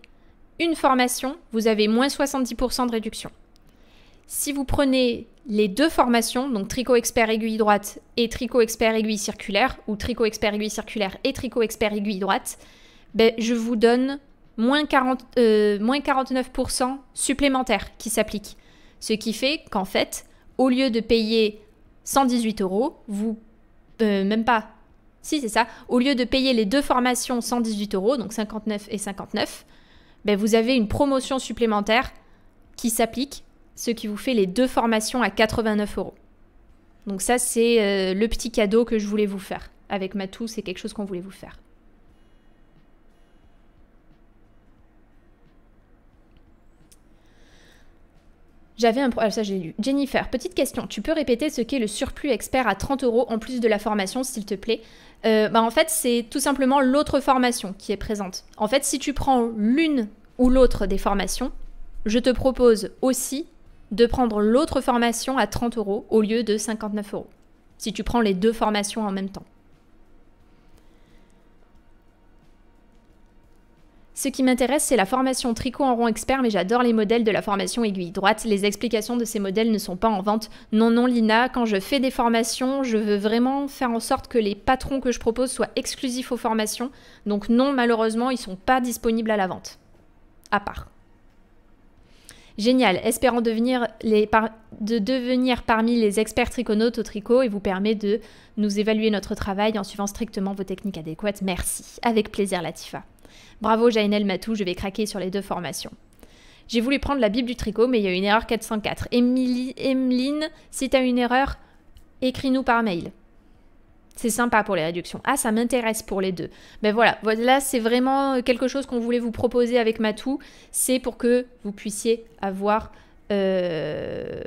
une formation, vous avez moins 70% de réduction. Si vous prenez les deux formations, donc tricot expert aiguille droite et tricot expert aiguille circulaire, ou tricot expert aiguille circulaire et tricot expert aiguille droite, ben, je vous donne moins, 49% euh, supplémentaire qui s'applique. Ce qui fait qu'en fait, au lieu de payer 118 euros, vous... Euh, même pas. Si, c'est ça. Au lieu de payer les deux formations 118 euros, donc 59 et 59, ben, vous avez une promotion supplémentaire qui s'applique, ce qui vous fait les deux formations à 89 euros. Donc ça, c'est euh, le petit cadeau que je voulais vous faire. Avec Matou, c'est quelque chose qu'on voulait vous faire. J'avais un... Ah, ça j'ai lu. Jennifer, petite question. Tu peux répéter ce qu'est le surplus expert à 30 euros en plus de la formation, s'il te plaît euh, bah, En fait, c'est tout simplement l'autre formation qui est présente. En fait, si tu prends l'une ou l'autre des formations, je te propose aussi de prendre l'autre formation à 30 euros au lieu de 59 euros. Si tu prends les deux formations en même temps. Ce qui m'intéresse, c'est la formation tricot en rond expert, mais j'adore les modèles de la formation aiguille droite. Les explications de ces modèles ne sont pas en vente. Non, non, Lina, quand je fais des formations, je veux vraiment faire en sorte que les patrons que je propose soient exclusifs aux formations. Donc non, malheureusement, ils sont pas disponibles à la vente. À part. Génial, espérant devenir de devenir parmi les experts triconautes au tricot et vous permet de nous évaluer notre travail en suivant strictement vos techniques adéquates. Merci, avec plaisir Latifa. Bravo Jainel Matou, je vais craquer sur les deux formations. J'ai voulu prendre la Bible du tricot, mais il y a une erreur 404. Emily, Emeline, si as une erreur, écris-nous par mail. C'est sympa pour les réductions. Ah, ça m'intéresse pour les deux. Mais ben voilà, voilà, c'est vraiment quelque chose qu'on voulait vous proposer avec Matou. C'est pour que vous puissiez avoir euh,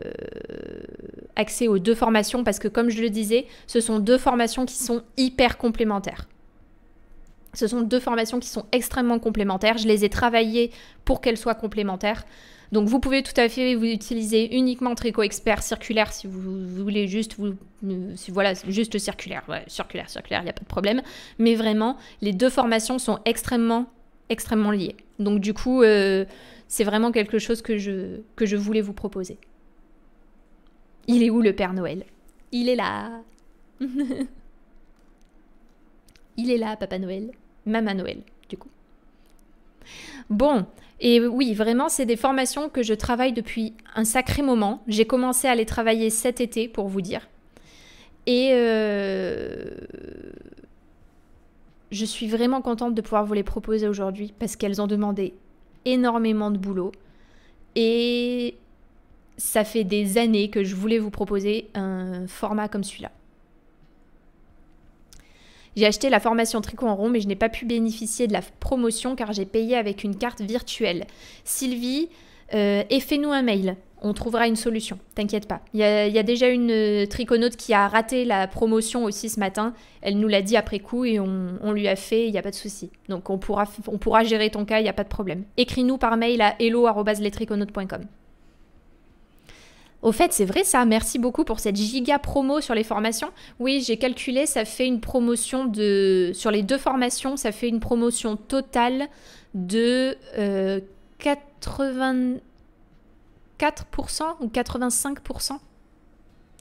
accès aux deux formations, parce que comme je le disais, ce sont deux formations qui sont hyper complémentaires. Ce sont deux formations qui sont extrêmement complémentaires. Je les ai travaillées pour qu'elles soient complémentaires. Donc vous pouvez tout à fait vous utiliser uniquement Tricot Expert circulaire si vous voulez juste vous euh, voilà juste circulaire ouais, circulaire circulaire il n'y a pas de problème mais vraiment les deux formations sont extrêmement extrêmement liées donc du coup euh, c'est vraiment quelque chose que je que je voulais vous proposer. Il est où le Père Noël Il est là. *laughs* Il est là, Papa Noël. Maman Noël, du coup. Bon, et oui, vraiment, c'est des formations que je travaille depuis un sacré moment. J'ai commencé à les travailler cet été, pour vous dire. Et euh, je suis vraiment contente de pouvoir vous les proposer aujourd'hui parce qu'elles ont demandé énormément de boulot. Et ça fait des années que je voulais vous proposer un format comme celui-là. J'ai acheté la formation tricot en rond, mais je n'ai pas pu bénéficier de la promotion car j'ai payé avec une carte virtuelle. Sylvie, euh, nous un mail. On trouvera une solution, t'inquiète pas. Il y, a déjà une euh, triconaute qui a raté la promotion aussi ce matin. Elle nous l'a dit après coup et on, lui a fait, il n'y a pas de souci. Donc on pourra, on pourra gérer ton cas, il n'y a pas de problème. Écris-nous par mail à hello.lestriconautes.com. Au fait, c'est vrai ça, merci beaucoup pour cette giga promo sur les formations. Oui, j'ai calculé, ça fait une promotion de... Sur les deux formations, ça fait une promotion totale de 84% euh, ou 85%.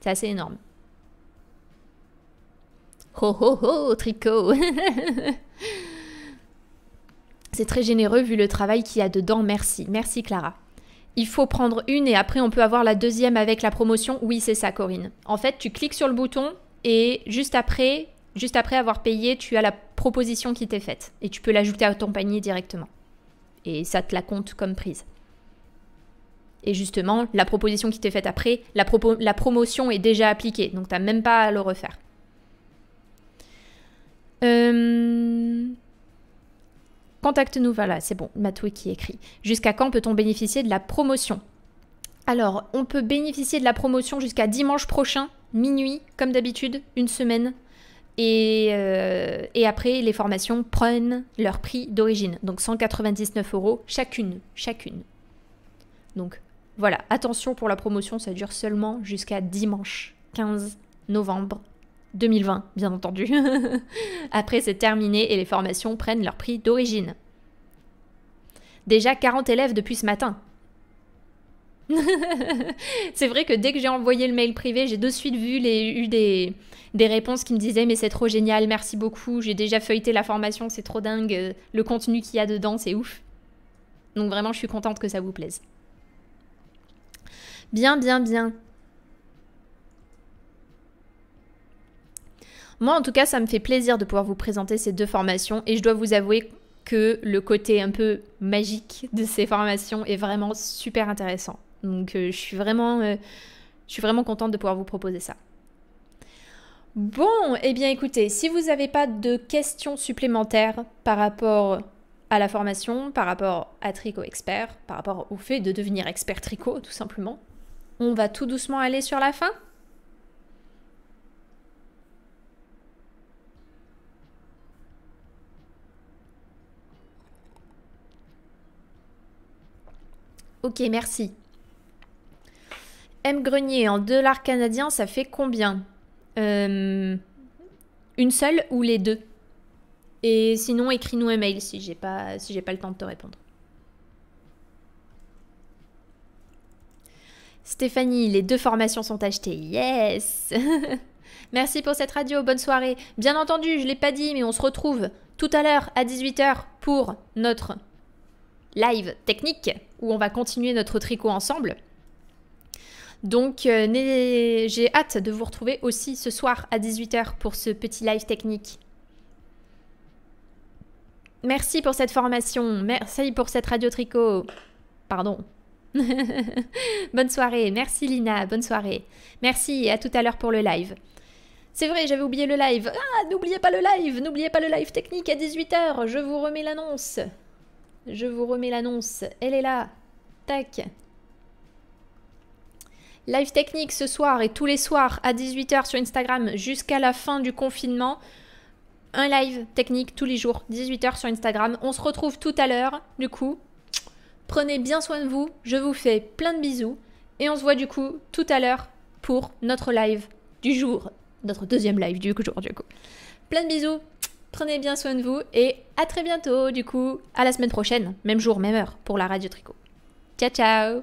C'est assez énorme. Ho ho ho, tricot *laughs* C'est très généreux vu le travail qu'il y a dedans, merci. Merci Clara il faut prendre une et après on peut avoir la deuxième avec la promotion. Oui, c'est ça, Corinne. En fait, tu cliques sur le bouton et juste après, juste après avoir payé, tu as la proposition qui t'est faite et tu peux l'ajouter à ton panier directement. Et ça te la compte comme prise. Et justement, la proposition qui t'est faite après, la, promotion est déjà appliquée, donc t'as même pas à le refaire. Euh... Contacte-nous, voilà, c'est bon, Matoui qui écrit. Jusqu'à quand peut-on bénéficier de la promotion Alors, on peut bénéficier de la promotion jusqu'à dimanche prochain, minuit, comme d'habitude, une semaine. Et, euh, et, après, les formations prennent leur prix d'origine, donc 199 euros chacune, chacune. Donc voilà, attention pour la promotion, ça dure seulement jusqu'à dimanche 15 novembre 2020, bien entendu. *laughs* Après, c'est terminé et les formations prennent leur prix d'origine. Déjà 40 élèves depuis ce matin. *laughs* c'est vrai que dès que j'ai envoyé le mail privé, j'ai de suite vu les, eu des, des réponses qui me disaient mais c'est trop génial, merci beaucoup, j'ai déjà feuilleté la formation, c'est trop dingue, euh, le contenu qu'il y a dedans, c'est ouf. Donc vraiment, je suis contente que ça vous plaise. Bien, bien, bien. Moi, en tout cas, ça me fait plaisir de pouvoir vous présenter ces deux formations et je dois vous avouer que le côté un peu magique de ces formations est vraiment super intéressant. Donc, euh, je, suis vraiment, euh, je suis vraiment contente de pouvoir vous proposer ça. Bon, et eh bien écoutez, si vous n'avez pas de questions supplémentaires par rapport à la formation, par rapport à Tricot Expert, par rapport au fait de devenir expert tricot, tout simplement, on va tout doucement aller sur la fin Ok, merci. M Grenier, en dollars canadiens, ça fait combien euh, Une seule ou les deux Et sinon, écris-nous un mail si j'ai pas, si pas le temps de te répondre. Stéphanie, les deux formations sont achetées. Yes *laughs* Merci pour cette radio, bonne soirée. Bien entendu, je ne l'ai pas dit, mais on se retrouve tout à l'heure à 18h pour notre live technique où on va continuer notre tricot ensemble. Donc euh, j'ai hâte de vous retrouver aussi ce soir à 18h pour ce petit live technique. Merci pour cette formation, merci pour cette radio tricot. Pardon. *laughs* bonne soirée, merci Lina, bonne soirée. Merci à tout à l'heure pour le live. C'est vrai, j'avais oublié le live. Ah, n'oubliez pas le live, n'oubliez pas le live technique à 18h, je vous remets l'annonce. Je vous remets l'annonce. Elle est là. Tac. Live technique ce soir et tous les soirs à 18h sur Instagram jusqu'à la fin du confinement. Un live technique tous les jours, 18h sur Instagram. On se retrouve tout à l'heure, du coup. Prenez bien soin de vous, je vous fais plein de bisous et on se voit du coup tout à l'heure pour notre live du jour, notre deuxième live du jour du coup. Plein de bisous Prenez bien soin de vous et à très bientôt, du coup, à la semaine prochaine, même jour, même heure, pour la radio tricot. Ciao, ciao